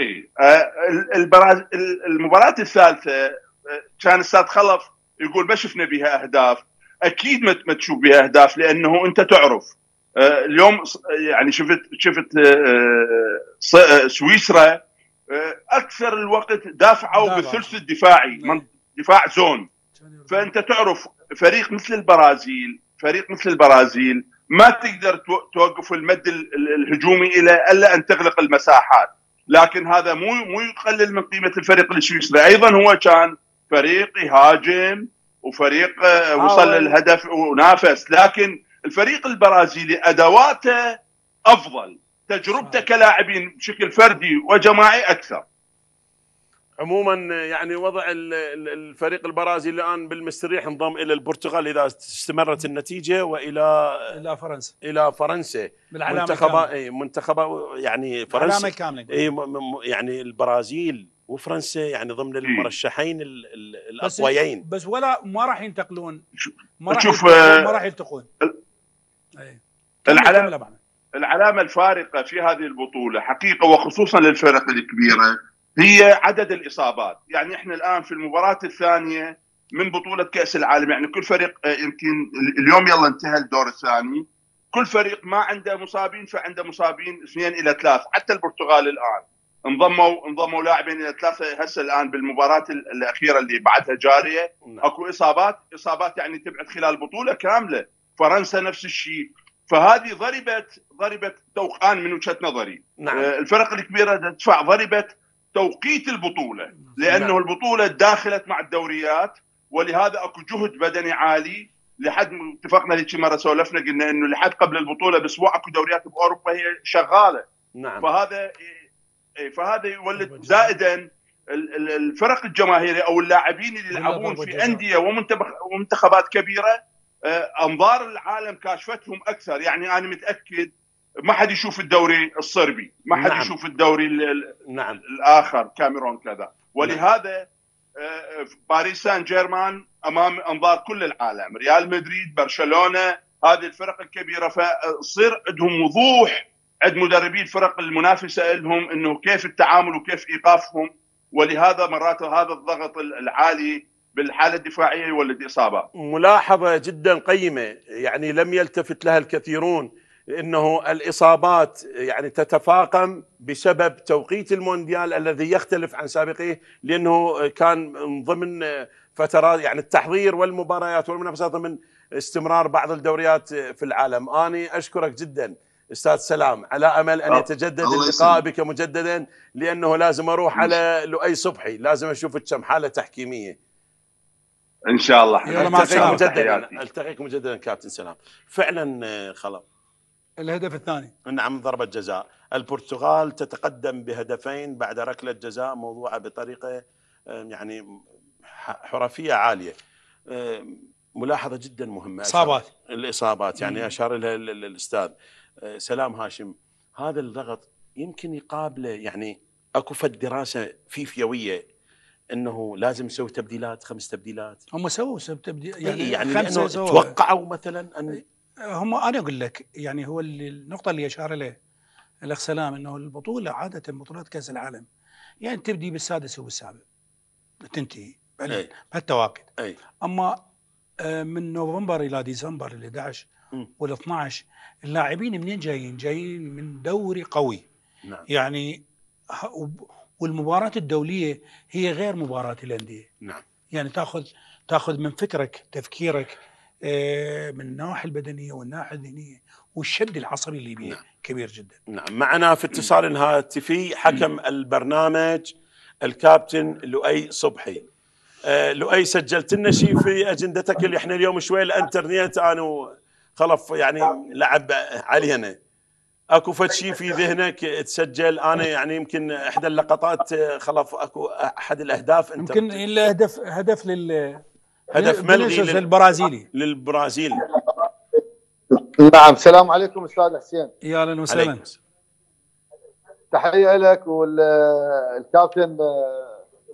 اي آه، البراز... المباراه الثالثه آه، كان استاذ خلف يقول ما شفنا بها اهداف اكيد ما تشوف بها اهداف لانه انت تعرف آه، اليوم يعني شفت شفت آه، آه، سويسرا اكثر الوقت دافعوا بالثلث الدفاعي نعم. من دفاع زون فانت تعرف فريق مثل البرازيل فريق مثل البرازيل ما تقدر توقف المد الهجومي الى الا ان تغلق المساحات لكن هذا مو مو يقلل من قيمه الفريق السويسري ايضا هو كان فريق يهاجم وفريق آه، آه، وصل آه. للهدف ونافس لكن الفريق البرازيلي ادواته افضل تجربته كلاعبين بشكل فردي وجماعي اكثر عموما يعني وضع الفريق البرازيلي الان بالمستريح انضم الى البرتغال اذا استمرت النتيجه والى الى فرنسا الى فرنسا بالعلامه منتخبه منتخبه يعني فرنسا العلامه كامله يعني البرازيل وفرنسا يعني ضمن إيه. المرشحين الاقويين بس, بس ولا ما راح ينتقلون ما راح آه، ما راح يلتقون إيه. العلامه العلامه الفارقه في هذه البطوله حقيقه وخصوصا للفرق الكبيره هي عدد الاصابات يعني احنا الان في المباراه الثانيه من بطوله كاس العالم يعني كل فريق آه، يمكن اليوم يلا انتهى الدور الثاني كل فريق ما عنده مصابين فعنده مصابين اثنين الى ثلاث حتى البرتغال الان انضموا انضموا لاعبين الى ثلاثه هسه الان بالمباراه الاخيره اللي بعدها جاريه نعم. اكو اصابات اصابات يعني تبعد خلال بطوله كامله فرنسا نفس الشيء فهذه ضربت ضربت توقان من وجهه نظري نعم. آه، الفرق الكبيره تدفع ضربت توقيت البطوله لانه نعم. البطوله داخلت مع الدوريات ولهذا اكو جهد بدني عالي لحد اتفقنا هيك مره سولفنا قلنا انه لحد قبل البطوله باسبوع اكو دوريات باوروبا هي شغاله نعم. فهذا إيه، فهذا يولد زائدا الفرق الجماهيريه او اللاعبين اللي يلعبون في انديه ومنتخبات كبيره آه، انظار العالم كاشفتهم اكثر يعني انا متاكد ما حد يشوف الدوري الصربي ما حد نعم. يشوف الدوري نعم. الاخر كاميرون كذا نعم. ولهذا نعم. باريس سان جيرمان امام انظار كل العالم ريال مدريد برشلونه هذه الفرق الكبيره فصير عندهم وضوح عند مدربي الفرق المنافسه لهم انه كيف التعامل وكيف ايقافهم ولهذا مرات هذا الضغط العالي بالحاله الدفاعيه يولد الاصابه. ملاحظه جدا قيمه يعني لم يلتفت لها الكثيرون انه الاصابات يعني تتفاقم بسبب توقيت المونديال الذي يختلف عن سابقيه لانه كان ضمن فترات يعني التحضير والمباريات والمنافسات ضمن استمرار بعض الدوريات في العالم. اني اشكرك جدا. استاذ سلام على امل ان آه، يتجدد اللقاء بك مجددا لانه لازم اروح على لؤي صبحي لازم اشوف كم حاله تحكيميه ان شاء الله التقيك مجددا التقيك مجددا كابتن سلام فعلا آه، خلاص الهدف الثاني نعم ضربة جزاء البرتغال تتقدم بهدفين بعد ركلة جزاء موضوعة بطريقة آه، يعني حرفية عالية ملاحظة جدا مهمة إصابات الإصابات يعني أشار لها الأستاذ سلام هاشم هذا الضغط يمكن يقابله يعني اكو فد دراسه فيفيويه انه لازم نسوي تبديلات خمس تبديلات هم سووا سب تبديل إيه، يعني, يعني خمسه توقعوا مثلا ان هم انا اقول لك يعني هو اللي النقطه اللي اشار اليه الاخ سلام انه البطوله عاده بطولات كاس العالم يعني تبدي بالسادس وبالسابع تنتهي إيه. بهالتواقيت إيه. اما آه، من نوفمبر الى ديسمبر ال 11 وال12 اللاعبين منين جايين؟ جايين من دوري قوي نعم. يعني والمباراة الدولية هي غير مباراة الأندية نعم يعني تاخذ تاخذ من فكرك تفكيرك آه، من النواحي البدنيه والناحيه الذهنيه والشد العصبي اللي بيه نعم. كبير جدا. نعم معنا في اتصال هاتفي حكم البرنامج الكابتن لؤي صبحي. آه لؤي سجلت لنا شيء في اجندتك اللي احنا اليوم شوي الانترنت انا خلف يعني نعم. لعب علينا اكو فد شيء في ذهنك تسجل انا يعني يمكن احدى اللقطات خلف اكو احد الاهداف انت يمكن الهدف هدف لل هدف ملغي للبرازيلي للبرازيل نعم السلام عليكم استاذ حسين يا اهلا وسهلا تحيه لك والكابتن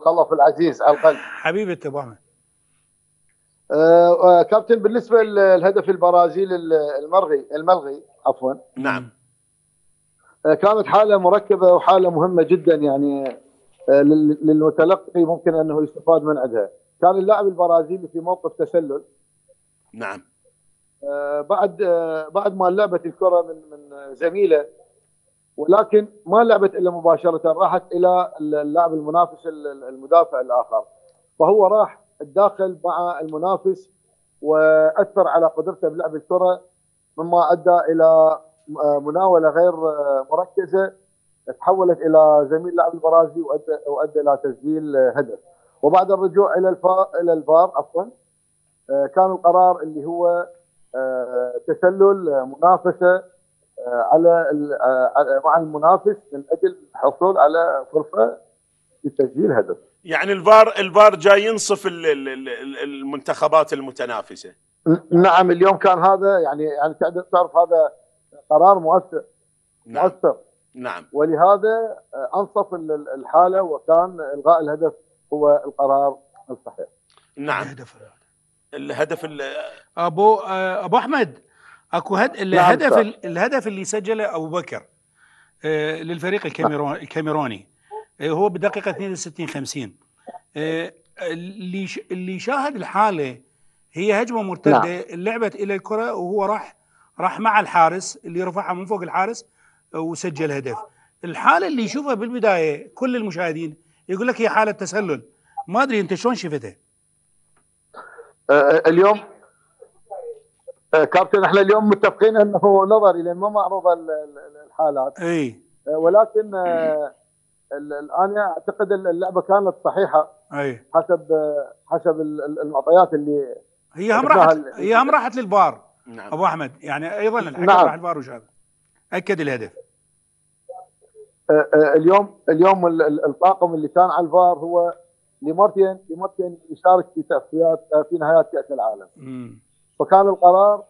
خلف العزيز على القلب حبيبي ابو آه، آه، كابتن بالنسبه للهدف البرازيل المرغي الملغي عفوا نعم آه، كانت حاله مركبه وحاله مهمه جدا يعني للمتلقي ممكن انه يستفاد من عندها كان اللاعب البرازيلي في موقف تسلل نعم بعد بعد ما لعبت الكره من من زميله ولكن ما لعبت الا مباشره راحت الى اللاعب المنافس المدافع الاخر فهو راح الداخل مع المنافس واثر على قدرته بلعب الكره مما ادى الى مناوله غير مركزه تحولت الى زميل لاعب البرازي وادى, وأدى الى تسجيل هدف وبعد الرجوع الى الفار الى الفار عفوا كان القرار اللي هو آه، تسلل منافسه آه، على آه، مع المنافس من اجل الحصول على فرصه لتسجيل هدف يعني الفار الفار جاي ينصف المنتخبات المتنافسه نعم اليوم كان هذا يعني يعني تعرف هذا قرار مؤثر نعم. مؤثر نعم ولهذا آه، انصف الحاله وكان الغاء الهدف هو القرار الصحيح نعم الهدف الهدف ابو آه، ابو احمد اكو هد... نعم، الهدف نعم الهدف اللي سجله ابو بكر آه، للفريق نعم. الكاميروني إيه، هو بالدقيقه 62 50 اللي اللي شاهد الحاله هي هجمه مرتده نعم. لعبت الى الكره وهو راح راح مع الحارس اللي رفعها من فوق الحارس آه، وسجل هدف الحاله اللي يشوفها بالبدايه كل المشاهدين يقول لك هي حاله تسلل ما ادري انت شلون شفتها آه، آه، اليوم كابتن احنا اليوم متفقين انه نظري لان ما معروضه الحالات اي ولكن انا اعتقد اللعبه كانت صحيحه اي حسب حسب المعطيات اللي هي هم راحت هي هم راحت للفار نعم. ابو احمد يعني ايضا الحكم نعم. راح الفار وشاف اكد الهدف أه، أه، اليوم اليوم الطاقم اللي كان على الفار هو لمرتين لمرتين يشارك في تصفيات أه، في نهايات كاس العالم مم. فكان القرار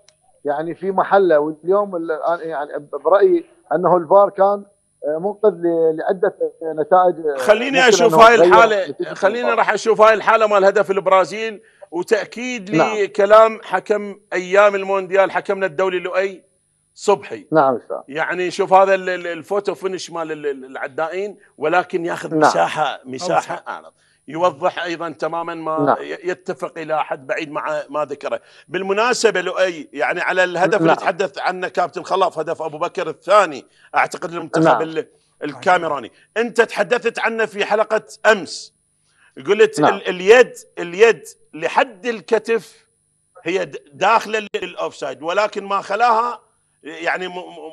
يعني في محله واليوم يعني برايي انه الفار كان آه، منقذ لعده نتائج آه، خليني اشوف هاي الحاله خليني راح اشوف هاي الحاله مال هدف البرازيل وتاكيد نعم. لكلام حكم ايام المونديال حكمنا الدولي لؤي صبحي نعم استاذ يعني شوف هذا الفوتو فينش مال العدائين ولكن ياخذ نعم. مساحه مساحه اعرض يوضح ايضا تماما ما لا. نعم. يتفق الى حد بعيد مع ما ذكره بالمناسبه لؤي يعني على الهدف نعم. اللي تحدث عنه كابتن خلاف هدف ابو بكر الثاني اعتقد المنتخب نعم. الكاميروني انت تحدثت عنه في حلقه امس قلت نعم. اليد اليد لحد الكتف هي داخله سايد ولكن ما خلاها يعني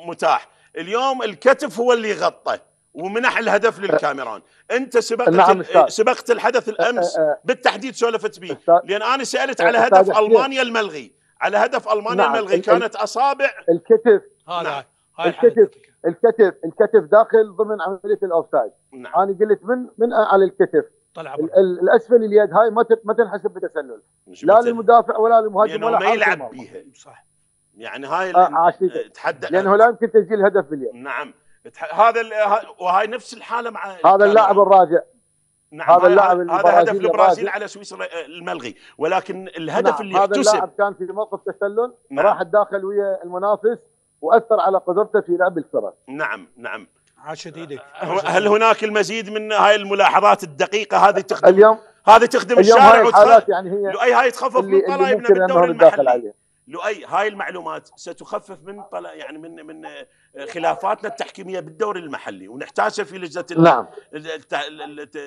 متاح اليوم الكتف هو اللي غطى ومنح الهدف للكاميران انت سبقت نعم سبقت الحدث الامس بالتحديد سولفت به لان انا سالت على هدف المانيا الملغي على هدف المانيا نعم الملغي كانت اصابع الكتف هذا نعم. الكتف الكتف الكتف داخل ضمن عمليه الاوفسايد نعم. انا قلت من من على الكتف طلع الاسفل اليد هاي ما ما تنحسب بتسلل لا للمدافع ولا للمهاجم ولا ما يلعب بيها صح يعني هاي آه، تحدى لانه لا يمكن تسجيل هدف باليد نعم هذا وهاي نفس الحاله مع هذا اللاعب الراجع نعم هذا اللاعب هذا هدف البرازيل على سويسرا الملغي ولكن الهدف نعم اللي هذا اللاعب كان في موقف تسلل نعم راح داخل ويا المنافس واثر على قدرته في لعب الكره نعم نعم عاشت ايدك أه، هل هناك المزيد من هاي الملاحظات الدقيقه هذه تخدم اليوم هذه تخدم اليوم الشارع هاي يعني هي اي هاي تخفف من طلائبنا بالدوري المحلي لؤي هاي المعلومات ستخفف من طلع يعني من من آه، خلافاتنا التحكيميه بالدوري المحلي ونحتاجها في لجنه نعم.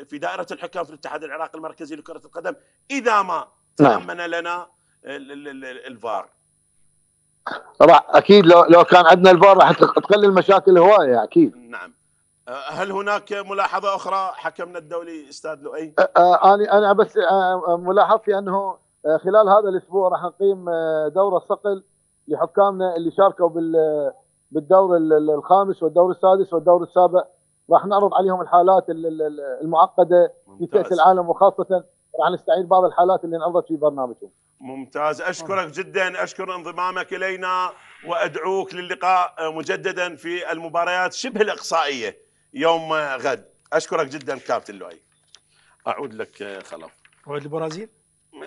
في دائره الحكام في الاتحاد العراقي المركزي لكره القدم اذا ما نعم. تامن لنا الفار طبعا اكيد لو لو كان عندنا الفار راح تقلل مشاكل هوايه اكيد نعم آه، هل هناك ملاحظه اخرى حكمنا الدولي استاذ لؤي؟ آه، انا انا بس ملاحظتي انه خلال هذا الاسبوع راح نقيم آه، دوره صقل لحكامنا اللي شاركوا بال آه، بالدور الخامس والدور السادس والدور السابع راح نعرض عليهم الحالات المعقده في كاس العالم وخاصه راح نستعيد بعض الحالات اللي انعرضت في برنامجهم. ممتاز اشكرك جدا اشكر انضمامك الينا وادعوك للقاء آه، مجددا في المباريات شبه الاقصائيه يوم غد اشكرك جدا كابتن لؤي. اعود لك خلف. اعود البرازيل؟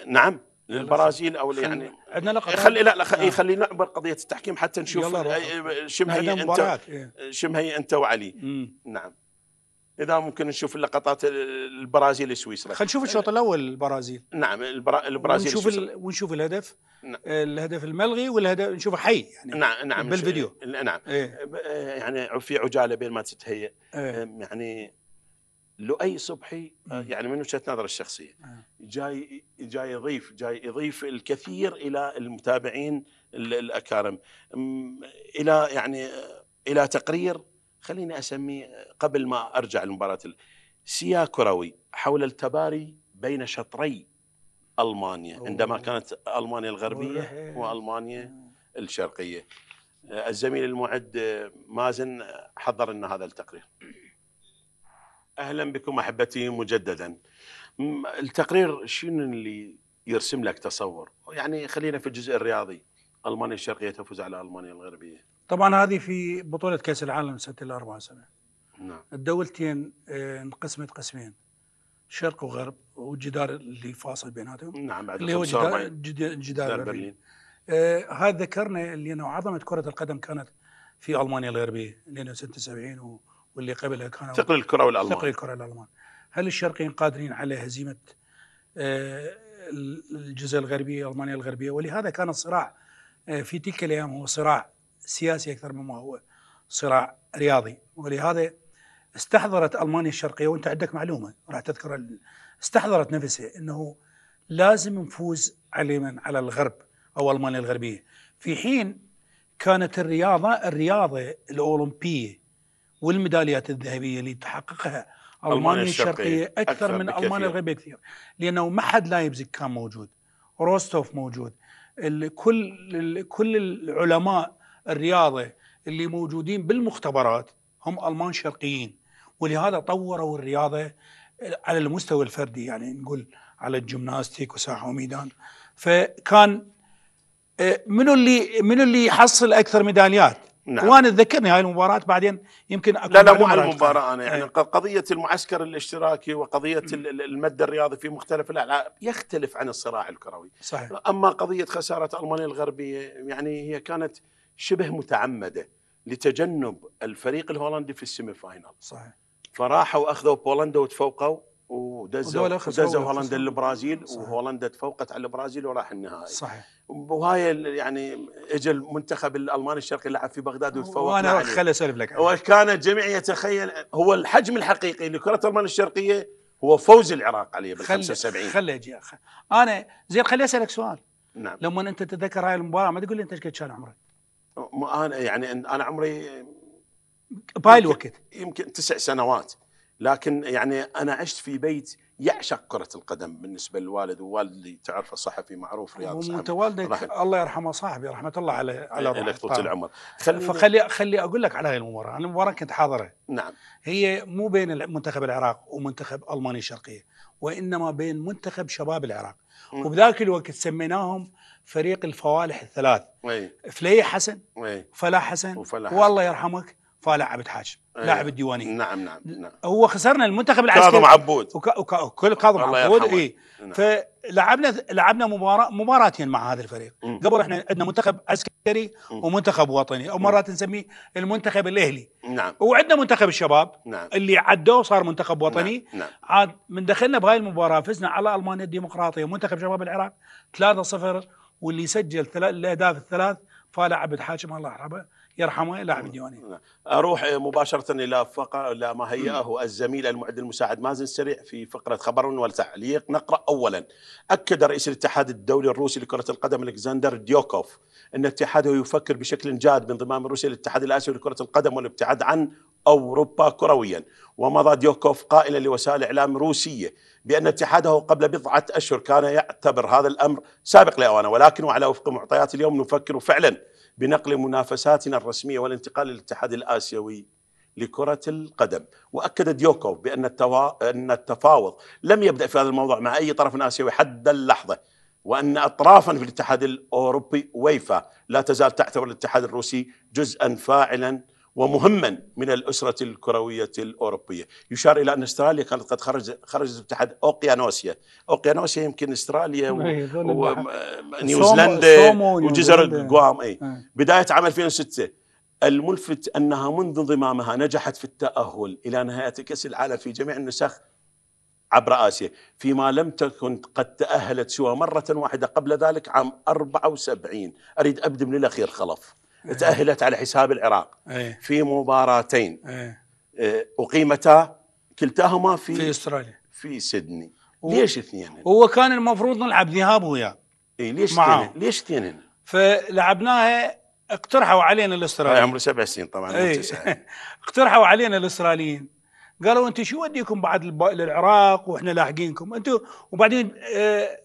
نعم للبرازيل او يعني عندنا لقب خلي لا, لا آه. خلينا نعبر قضيه التحكيم حتى نشوف آه، شمهي انت إيه. شمهي انت وعلي مم. نعم اذا ممكن نشوف اللقطات البرازيل سويسرا خلينا نشوف الشوط الاول البرازيل نعم البرا... البرازيل ونشوف ال... ونشوف الهدف نعم. الهدف الملغي والهدف نشوفه حي يعني نعم نعم بالفيديو نعم إيه؟ آه، يعني في عجاله بين ما تتهيأ إيه؟ آه، يعني لؤي صبحي آه، يعني من وجهه نظري الشخصيه آه. جاي جاي يضيف جاي يضيف الكثير الى المتابعين الاكارم الى يعني آه، الى تقرير خليني اسميه قبل ما ارجع لمباراه سيا كروي حول التباري بين شطري المانيا عندما كانت المانيا الغربيه والمانيا الشرقيه الزميل المعد مازن حضر لنا هذا التقرير اهلا بكم احبتي مجددا التقرير شنو اللي يرسم لك تصور يعني خلينا في الجزء الرياضي المانيا الشرقيه تفوز على المانيا الغربيه طبعا هذه في بطوله كاس العالم سنه سنة نعم الدولتين آه، انقسمت قسمين شرق وغرب والجدار اللي فاصل بيناتهم نعم اللي هو جدار, جدار, جدار برلين, آه هذا ذكرنا لانه عظمه كره القدم كانت في المانيا الغربيه لانه 76 و واللي قبلها كانوا ثقل الكره والالمان ثقل الكره والالمان هل الشرقيين قادرين على هزيمه آه، الجزء الغربي المانيا الغربيه ولهذا كان الصراع آه، في تلك الايام هو صراع سياسي اكثر مما هو صراع رياضي ولهذا استحضرت المانيا الشرقيه وانت عندك معلومه راح تذكر استحضرت نفسها انه لازم نفوز على من على الغرب او المانيا الغربيه في حين كانت الرياضه الرياضه الاولمبيه والميداليات الذهبيه اللي تحققها المانيا الشرقيه اكثر, أكثر من المانيا الغربيه كثير لانه ما حد لايبزيك كان موجود روستوف موجود كل كل العلماء الرياضه اللي موجودين بالمختبرات هم المان شرقيين ولهذا طوروا الرياضه على المستوى الفردي يعني نقول على الجمناستيك وساحه وميدان فكان آه، منو اللي منو اللي يحصل اكثر ميداليات؟ نعم. وانا ذكرني هاي المباراه بعدين يمكن أكون لا لا مو على المباراه انا يعني إيه. قضيه المعسكر الاشتراكي وقضيه المد الرياضي في مختلف الالعاب يختلف عن الصراع الكروي صحيح. اما قضيه خساره المانيا الغربيه يعني هي كانت شبه متعمده لتجنب الفريق الهولندي في السيمي فاينل صحيح فراحوا اخذوا بولندا وتفوقوا ودزوا دزوا هولندا للبرازيل وهولندا تفوقت على البرازيل وراح النهائي صحيح وهاي يعني اجى المنتخب الالماني الشرقي لعب في بغداد وتفوق وانا خليني اسولف لك وكان الجميع يتخيل هو الحجم الحقيقي لكره المانيا الشرقيه هو فوز العراق عليه بال 75 خلي اجي انا زين خليني اسالك سؤال نعم لما انت تتذكر هاي المباراه ما تقول لي انت قد كان عمرك انا يعني انا عمري باي الوقت يمكن تسع سنوات لكن يعني انا عشت في بيت يعشق كرة القدم بالنسبة للوالد ووالدي تعرفه صحفي معروف رياض صحفي والدك الله يرحمه صاحبي رحمة الله على على روحه طول العمر فخلي خلي اقول لك على هاي المباراة، انا المباراة كنت حاضرة نعم هي مو بين منتخب العراق ومنتخب المانيا الشرقية وانما بين منتخب شباب العراق وبذاك الوقت سميناهم فريق الفوالح الثلاث أي. حسن أي. حسن وفلا حسن والله يرحمك فالح عبد حاشم إيه. لاعب الديوانيه نعم نعم نعم هو خسرنا المنتخب العسكري كاظم عبود وكل كاظم عبود اي نعم. فلعبنا لعبنا مباراه مباراتين مع هذا الفريق مم. قبل احنا عندنا منتخب عسكري مم. ومنتخب وطني او مرات نسميه المنتخب الاهلي نعم وعندنا منتخب الشباب نعم. اللي عدوه صار منتخب وطني نعم. نعم. عاد من دخلنا بهاي المباراه فزنا على المانيا الديمقراطيه منتخب شباب العراق 3-0 واللي سجل الاهداف الثلاث فالح عبد حاكم الله يرحمه يرحمه لاعب ديواني اروح مباشره الى فقره الى ما هياه الزميل المعد المساعد مازن السريع في فقره خبر والتعليق نقرا اولا اكد رئيس الاتحاد الدولي الروسي لكره القدم الكسندر ديوكوف ان اتحاده يفكر بشكل جاد بانضمام روسيا للاتحاد الاسيوي لكره القدم والابتعاد عن اوروبا كرويا ومضى ديوكوف قائلا لوسائل اعلام روسيه بان اتحاده قبل بضعه اشهر كان يعتبر هذا الامر سابق لاوانه ولكن وعلى وفق معطيات اليوم نفكر فعلا بنقل منافساتنا الرسميه والانتقال للاتحاد الاسيوي لكره القدم، واكد ديوكوف بان التوا... ان التفاوض لم يبدا في هذا الموضوع مع اي طرف اسيوي حتى اللحظه، وان اطرافا في الاتحاد الاوروبي ويفا لا تزال تعتبر الاتحاد الروسي جزءا فاعلا ومهما من الأسرة الكروية الأوروبية يشار إلى أن استراليا كانت قد خرج خرجت اتحاد أوقيانوسيا أوقيانوسيا يمكن استراليا إيه، ونيوزيلندا وجزر غوام أي. إيه. بداية عام 2006 الملفت أنها منذ انضمامها نجحت في التأهل إلى نهاية كأس العالم في جميع النسخ عبر آسيا فيما لم تكن قد تأهلت سوى مرة واحدة قبل ذلك عام 74 أريد أبدأ من الأخير خلف تأهلت على حساب العراق إيه. في مباراتين إيه. آه، أقيمتا كلتاهما في في استراليا في سيدني و... ليش اثنين هو كان المفروض نلعب ذهاب وياه اي ليش اثنين ليش اثنين فلعبناها اقترحوا علينا الاستراليين عمره سبع سنين طبعا ايه. اقترحوا علينا الاستراليين قالوا انتم شو وديكم بعد للعراق واحنا لاحقينكم انتم وبعدين اه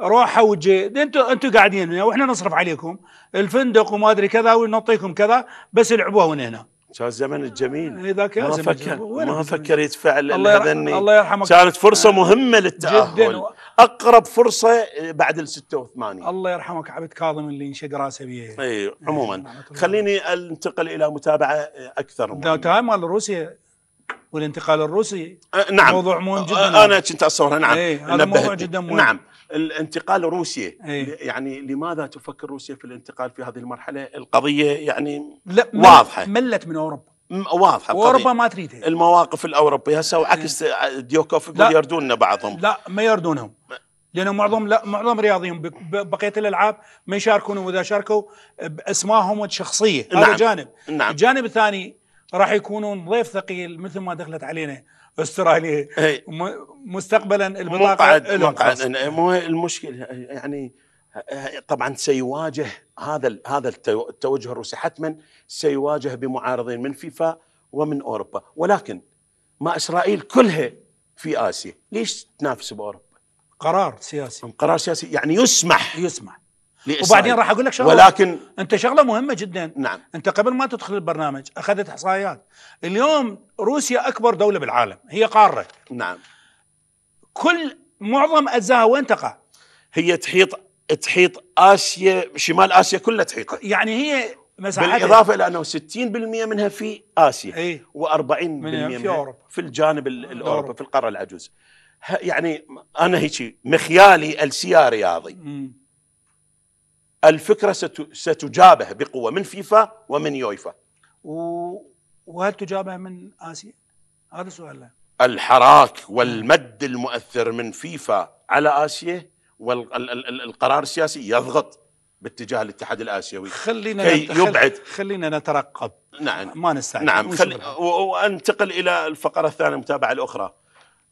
روحه وجي انتوا انتوا قاعدين هنا واحنا نصرف عليكم الفندق وما ادري كذا ونعطيكم كذا بس العبوها من هنا كان الزمن الجميل إيه، ذاك ما فكر ما فكر يدفع الله الله يرحمك كانت فرصه مهمه للتاهل جدا و... اقرب فرصه بعد ال 86 الله يرحمك عبد كاظم اللي انشق راسه بيه اي عموما إيه، خليني انتقل الى متابعه اكثر تمام مال روسيا والانتقال الروسي أه نعم موضوع مهم جدا أه، انا كنت اتصور نعم ايه هذا موضوع جدا مهم نعم الانتقال روسيا إيه. يعني لماذا تفكر روسيا في الانتقال في هذه المرحله القضيه يعني لا واضحه ملت من اوروبا واضحه اوروبا ما تريدها المواقف الاوروبيه هسه إيه. وعكس ديوكوف يردوننا بعضهم لا ما يردونهم لانه معظم لا معظم رياضيين بقيه الالعاب ما يشاركون واذا شاركوا باسمائهم الشخصيه نعم. هذا جانب نعم. الجانب الثاني راح يكونون ضيف ثقيل مثل ما دخلت علينا استراليا مستقبلا البطاقه مقعد مقعد المشكله يعني طبعا سيواجه هذا هذا التوجه الروسي حتما سيواجه بمعارضين من فيفا ومن اوروبا ولكن ما اسرائيل كلها في اسيا ليش تنافس باوروبا قرار سياسي قرار سياسي يعني يسمح يسمح وبعدين راح اقول لك شغله ولكن انت شغله مهمه جدا نعم انت قبل ما تدخل البرنامج اخذت احصائيات اليوم روسيا اكبر دوله بالعالم هي قاره نعم كل معظم اجزائها وين تقع؟ هي تحيط تحيط اسيا شمال اسيا كلها تحيطها يعني هي مساحتها بالاضافه الى انه 60% منها في اسيا ايه؟ و40% منها في اوروبا في الجانب الاوروبي في القاره العجوز يعني انا هيك مخيالي السيا رياضي مم. الفكرة ستجابه بقوة من فيفا ومن يويفا وهل تجابه من آسيا؟ هذا سؤال الحراك والمد المؤثر من فيفا على آسيا والقرار السياسي يضغط باتجاه الاتحاد الاسيوي خلينا كي يبعد خلينا نترقب نعم ما نستعجل نعم خل... وانتقل الى الفقره الثانيه المتابعه الاخرى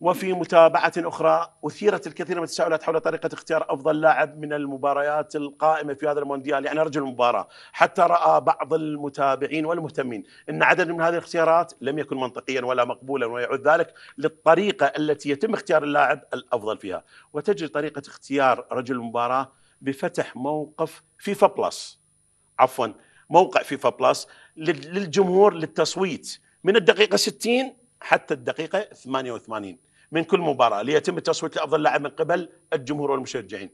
وفي متابعة أخرى أثيرت الكثير من التساؤلات حول طريقة اختيار أفضل لاعب من المباريات القائمة في هذا المونديال يعني رجل المباراة حتى رأى بعض المتابعين والمهتمين أن عدد من هذه الاختيارات لم يكن منطقيا ولا مقبولا ويعود ذلك للطريقة التي يتم اختيار اللاعب الأفضل فيها وتجري طريقة اختيار رجل المباراة بفتح موقف فيفا بلس عفوا موقع فيفا بلس للجمهور للتصويت من الدقيقة 60 حتى الدقيقة 88 من كل مباراه ليتم التصويت لافضل لاعب من قبل الجمهور والمشجعين.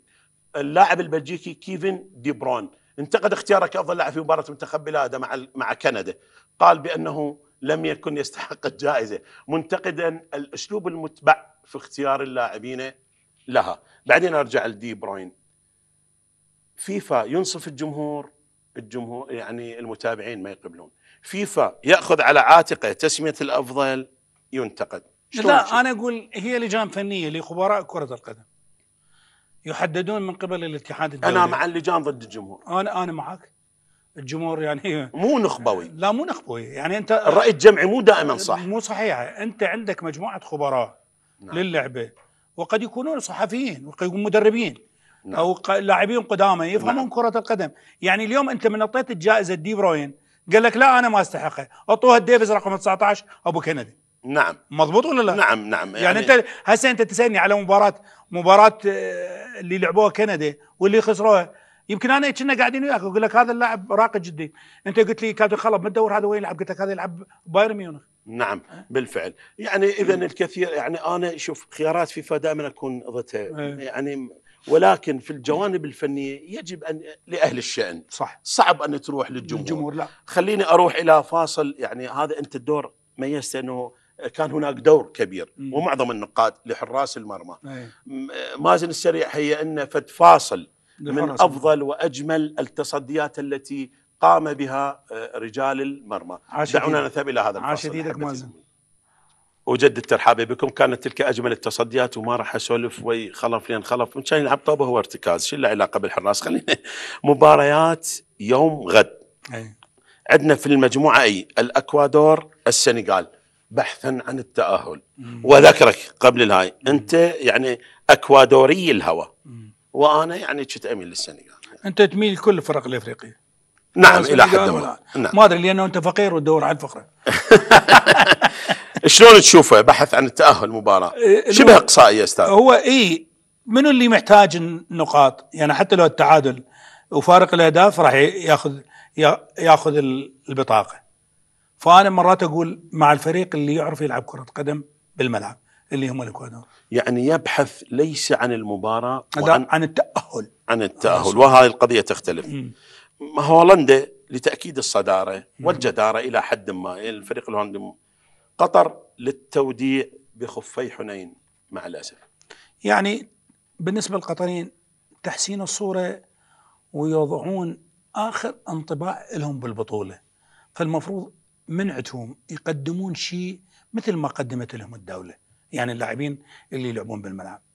اللاعب البلجيكي كيفن دي برون انتقد اختياره كافضل لاعب في مباراه منتخب بلاده مع مع كندا قال بانه لم يكن يستحق الجائزه منتقدا الاسلوب المتبع في اختيار اللاعبين لها بعدين ارجع لدي بروين فيفا ينصف الجمهور الجمهور يعني المتابعين ما يقبلون فيفا ياخذ على عاتقه تسميه الافضل ينتقد لا انا اقول هي لجان فنيه لخبراء كره القدم يحددون من قبل الاتحاد الدولي انا مع اللجان ضد الجمهور انا انا معك الجمهور يعني مو نخبوي لا مو نخبوي يعني انت الراي الجمعي مو دائما صح مو صحيح انت عندك مجموعه خبراء نعم. للعبه وقد يكونون صحفيين وقد يكونون مدربين نعم. او لاعبين قدامى يفهمون نعم. كره القدم يعني اليوم انت من اعطيت الجائزه دي بروين قال لك لا انا ما استحقها اعطوها ديفيز رقم 19 ابو كندي نعم مضبوط ولا لا؟ نعم نعم يعني, يعني انت هسه انت تسالني على مباراه مباراه آه، اللي لعبوها كندا واللي خسروها يمكن انا كنا قاعدين وياك اقول لك هذا اللاعب راقي جدا انت قلت لي كابتن خلف ما تدور هذا وين يلعب قلت لك هذا يلعب بايرن ميونخ نعم أه؟ بالفعل يعني اذا الكثير يعني انا شوف خيارات فيفا دائما اكون ضدها أه. يعني ولكن في الجوانب الفنيه يجب ان لاهل الشان صح صعب ان تروح للجمهور للجمهور لا خليني اروح الى فاصل يعني هذا انت الدور ميزت انه كان هناك دور كبير ومعظم النقاد لحراس المرمى أي. مازن السريع هي أنه فد فاصل من أفضل وأجمل التصديات التي قام بها آه، رجال المرمى دعونا نذهب إلى هذا الفاصل عاش مازن وجد الترحابي بكم كانت تلك اجمل التصديات وما راح اسولف وي خلف لين خلف من كان يلعب طوبه هو ارتكاز شو له علاقه بالحراس خلينا مباريات يوم غد أي. عندنا في المجموعه اي الاكوادور السنغال بحثا عن التاهل واذكرك قبل الهاي انت يعني اكوادوري الهوى وانا يعني كنت اميل للسنغال انت تميل كل الفرق الافريقيه نعم الى حد ما نعم. ما ادري لانه انت فقير وتدور على الفقره شلون تشوفه بحث عن التاهل مباراه إيه، شبه اقصائي يا استاذ هو اي منو اللي محتاج النقاط يعني حتى لو التعادل وفارق الاهداف راح ياخذ ياخذ البطاقه فانا مرات اقول مع الفريق اللي يعرف يلعب كره قدم بالملعب اللي هم الاكوادور يعني يبحث ليس عن المباراه وعن عن التاهل عن التاهل وهذه القضيه تختلف هولندا لتاكيد الصداره والجداره الى حد ما الفريق الهولندي قطر للتوديع بخفي حنين مع الاسف يعني بالنسبه للقطريين تحسين الصوره ويضعون اخر انطباع لهم بالبطوله فالمفروض منعتهم يقدمون شيء مثل ما قدمت لهم الدوله يعني اللاعبين اللي يلعبون بالملعب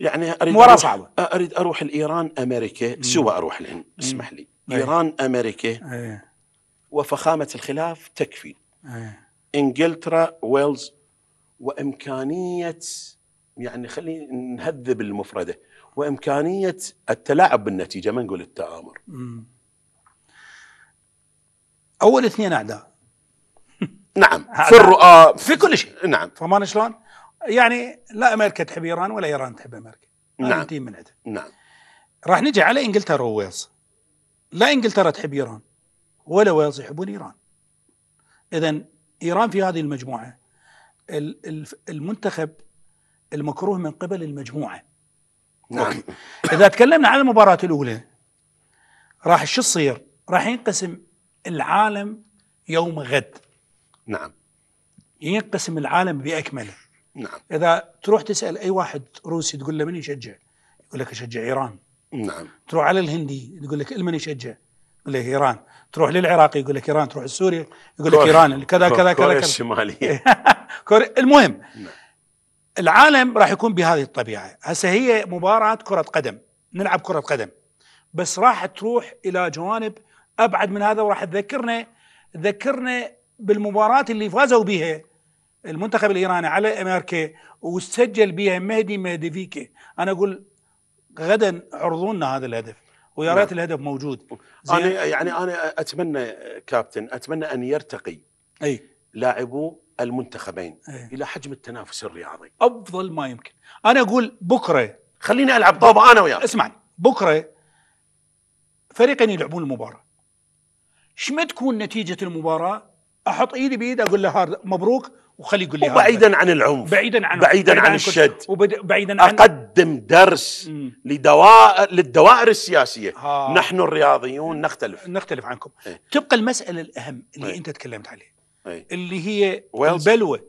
يعني اريد مباراه صعبه اريد اروح لايران امريكا سوى اروح الهند اسمح لي أيه. ايران امريكا أيه. وفخامه الخلاف تكفي أيه. انجلترا ويلز وامكانيه يعني خلينا نهذب المفرده وامكانيه التلاعب بالنتيجه ما نقول التآمر مم. اول اثنين اعداء نعم في الرؤى في كل شيء نعم فمان شلون؟ يعني لا امريكا تحب ايران ولا ايران تحب امريكا نعم من نعم راح نجي على انجلترا وويلز لا انجلترا تحب ايران ولا ويلز يحبون ايران اذا ايران في هذه المجموعه المنتخب المكروه من قبل المجموعه نعم اذا تكلمنا عن المباراه الاولى راح شو تصير؟ راح ينقسم العالم يوم غد نعم ينقسم العالم باكمله نعم اذا تروح تسال اي واحد روسي تقول له من يشجع؟ يقول لك اشجع ايران نعم تروح على الهندي تقول لك من يشجع؟ يقول لك ايران تروح للعراق يقول لك ايران تروح لسوريا يقول لك ايران كذا كذا كذا كوريا الشماليه المهم نعم. العالم راح يكون بهذه الطبيعه هسه هي مباراه كره قدم نلعب كره قدم بس راح تروح الى جوانب ابعد من هذا وراح تذكرنا تذكرنا بالمباراه اللي فازوا بها المنتخب الايراني على امريكا وسجل بها مهدي مهدفيكي انا اقول غدا عرضونا هذا الهدف ويا نعم. ريت الهدف موجود انا يعني انا اتمنى كابتن اتمنى ان يرتقي اي لاعبو المنتخبين أي. الى حجم التنافس الرياضي افضل ما يمكن انا اقول بكره خليني العب طوبه انا وياك اسمعني بكره فريقين يلعبون المباراه شما تكون نتيجه المباراه احط ايدي بايد اقول له هارد مبروك وخليه يقول لي هارد بعيدا عن العنف بعيدا عن بعيدا عن, عن الشد وبعيدا عن اقدم درس لدوائر للدوائر السياسيه ها. نحن الرياضيون نختلف نختلف عنكم ايه. تبقى المساله الاهم اللي ايه. انت تكلمت عليها ايه. اللي هي ويلز. البلوه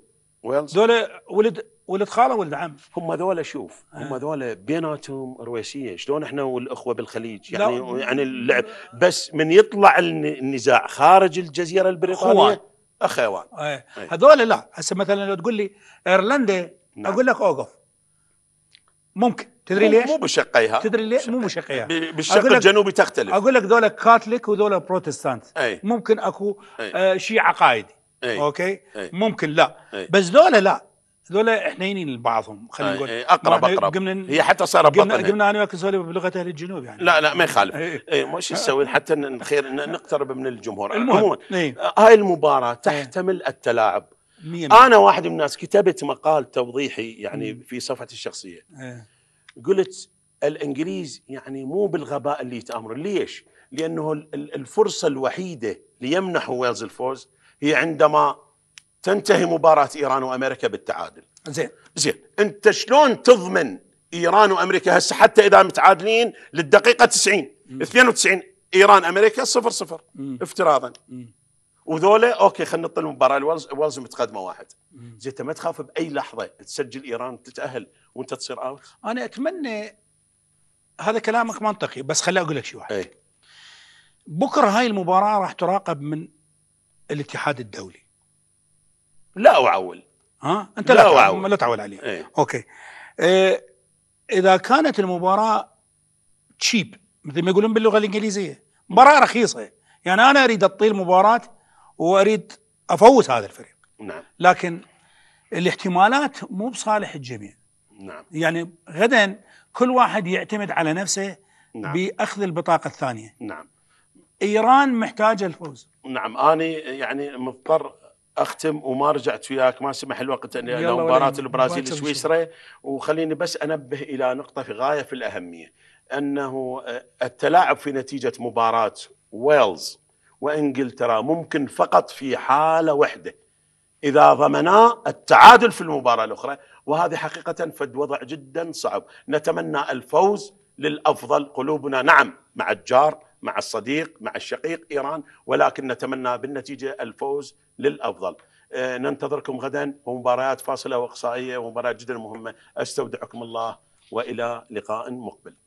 ويلز دول ولد ولد خاله ولد عم هم ذولا شوف آه. هم ذولا بيناتهم رويسيه شلون احنا والاخوه بالخليج يعني لا. يعني اللعب بس من يطلع النزاع خارج الجزيره البريطانيه اخوان اي إيه. إيه. هذول لا هسه مثلا لو تقول لي ايرلندا نعم. اقول لك اوقف ممكن تدري ليش؟ مو بشقيها تدري ليش؟ مو بشقيها بالشق الجنوبي تختلف اقول لك ذولا كاثوليك وذولا بروتستانت أي. ممكن اكو أي. آه شيعه قائد أي. اوكي؟ أي. ممكن لا أي. بس ذولا لا هذول حنينين لبعضهم خلينا آه، نقول آه اقرب اقرب جمنا هي حتى صار بطن قمنا انا وياك نسولف بلغه اهل الجنوب يعني لا لا ما يخالف إيه. إيه، مش نسوي آه. حتى نخير نقترب من الجمهور المهم إيه. آه، هاي المباراه تحتمل التلاعب انا واحد من الناس كتبت مقال توضيحي يعني في صفحتي الشخصيه قلت الانجليز يعني مو بالغباء اللي يتامروا ليش؟ لانه الفرصه الوحيده ليمنحوا ويلز الفوز هي عندما تنتهي مباراة إيران وأمريكا بالتعادل زين زين أنت شلون تضمن إيران وأمريكا هسه حتى إذا متعادلين للدقيقة 90 مم. 92 إيران أمريكا صفر صفر افتراضا وذولا أوكي خلينا نطل المباراة الوالز, الوالز متقدمة واحد زين أنت ما تخاف بأي لحظة تسجل إيران تتأهل وأنت تصير أوت أنا أتمنى هذا كلامك منطقي بس خليني أقول لك شيء واحد أي. بكرة هاي المباراة راح تراقب من الاتحاد الدولي لا أعول ها أنت لا, لا أعول لا تعول عليه ايه. أوكي إيه إذا كانت المباراة تشيب مثل ما يقولون باللغة الإنجليزية مباراة رخيصة يعني أنا أريد أطيل مباراة وأريد أفوز هذا الفريق نعم لكن الاحتمالات مو بصالح الجميع نعم يعني غدا كل واحد يعتمد على نفسه نعم. باخذ البطاقه الثانيه نعم ايران محتاجه الفوز نعم انا يعني مضطر اختم وما رجعت وياك ما سمح الوقت اني الى مباراه البرازيل سويسرا وخليني بس انبه الى نقطه في غايه في الاهميه انه آه، التلاعب في نتيجه مباراه ويلز وانجلترا ممكن فقط في حاله واحده اذا ضمنا التعادل في المباراه الاخرى وهذه حقيقه فد وضع جدا صعب نتمنى الفوز للافضل قلوبنا نعم مع الجار مع الصديق مع الشقيق إيران ولكن نتمنى بالنتيجة الفوز للأفضل آه، ننتظركم غدا ومباريات فاصلة وإقصائية ومباريات جدا مهمة أستودعكم الله وإلى لقاء مقبل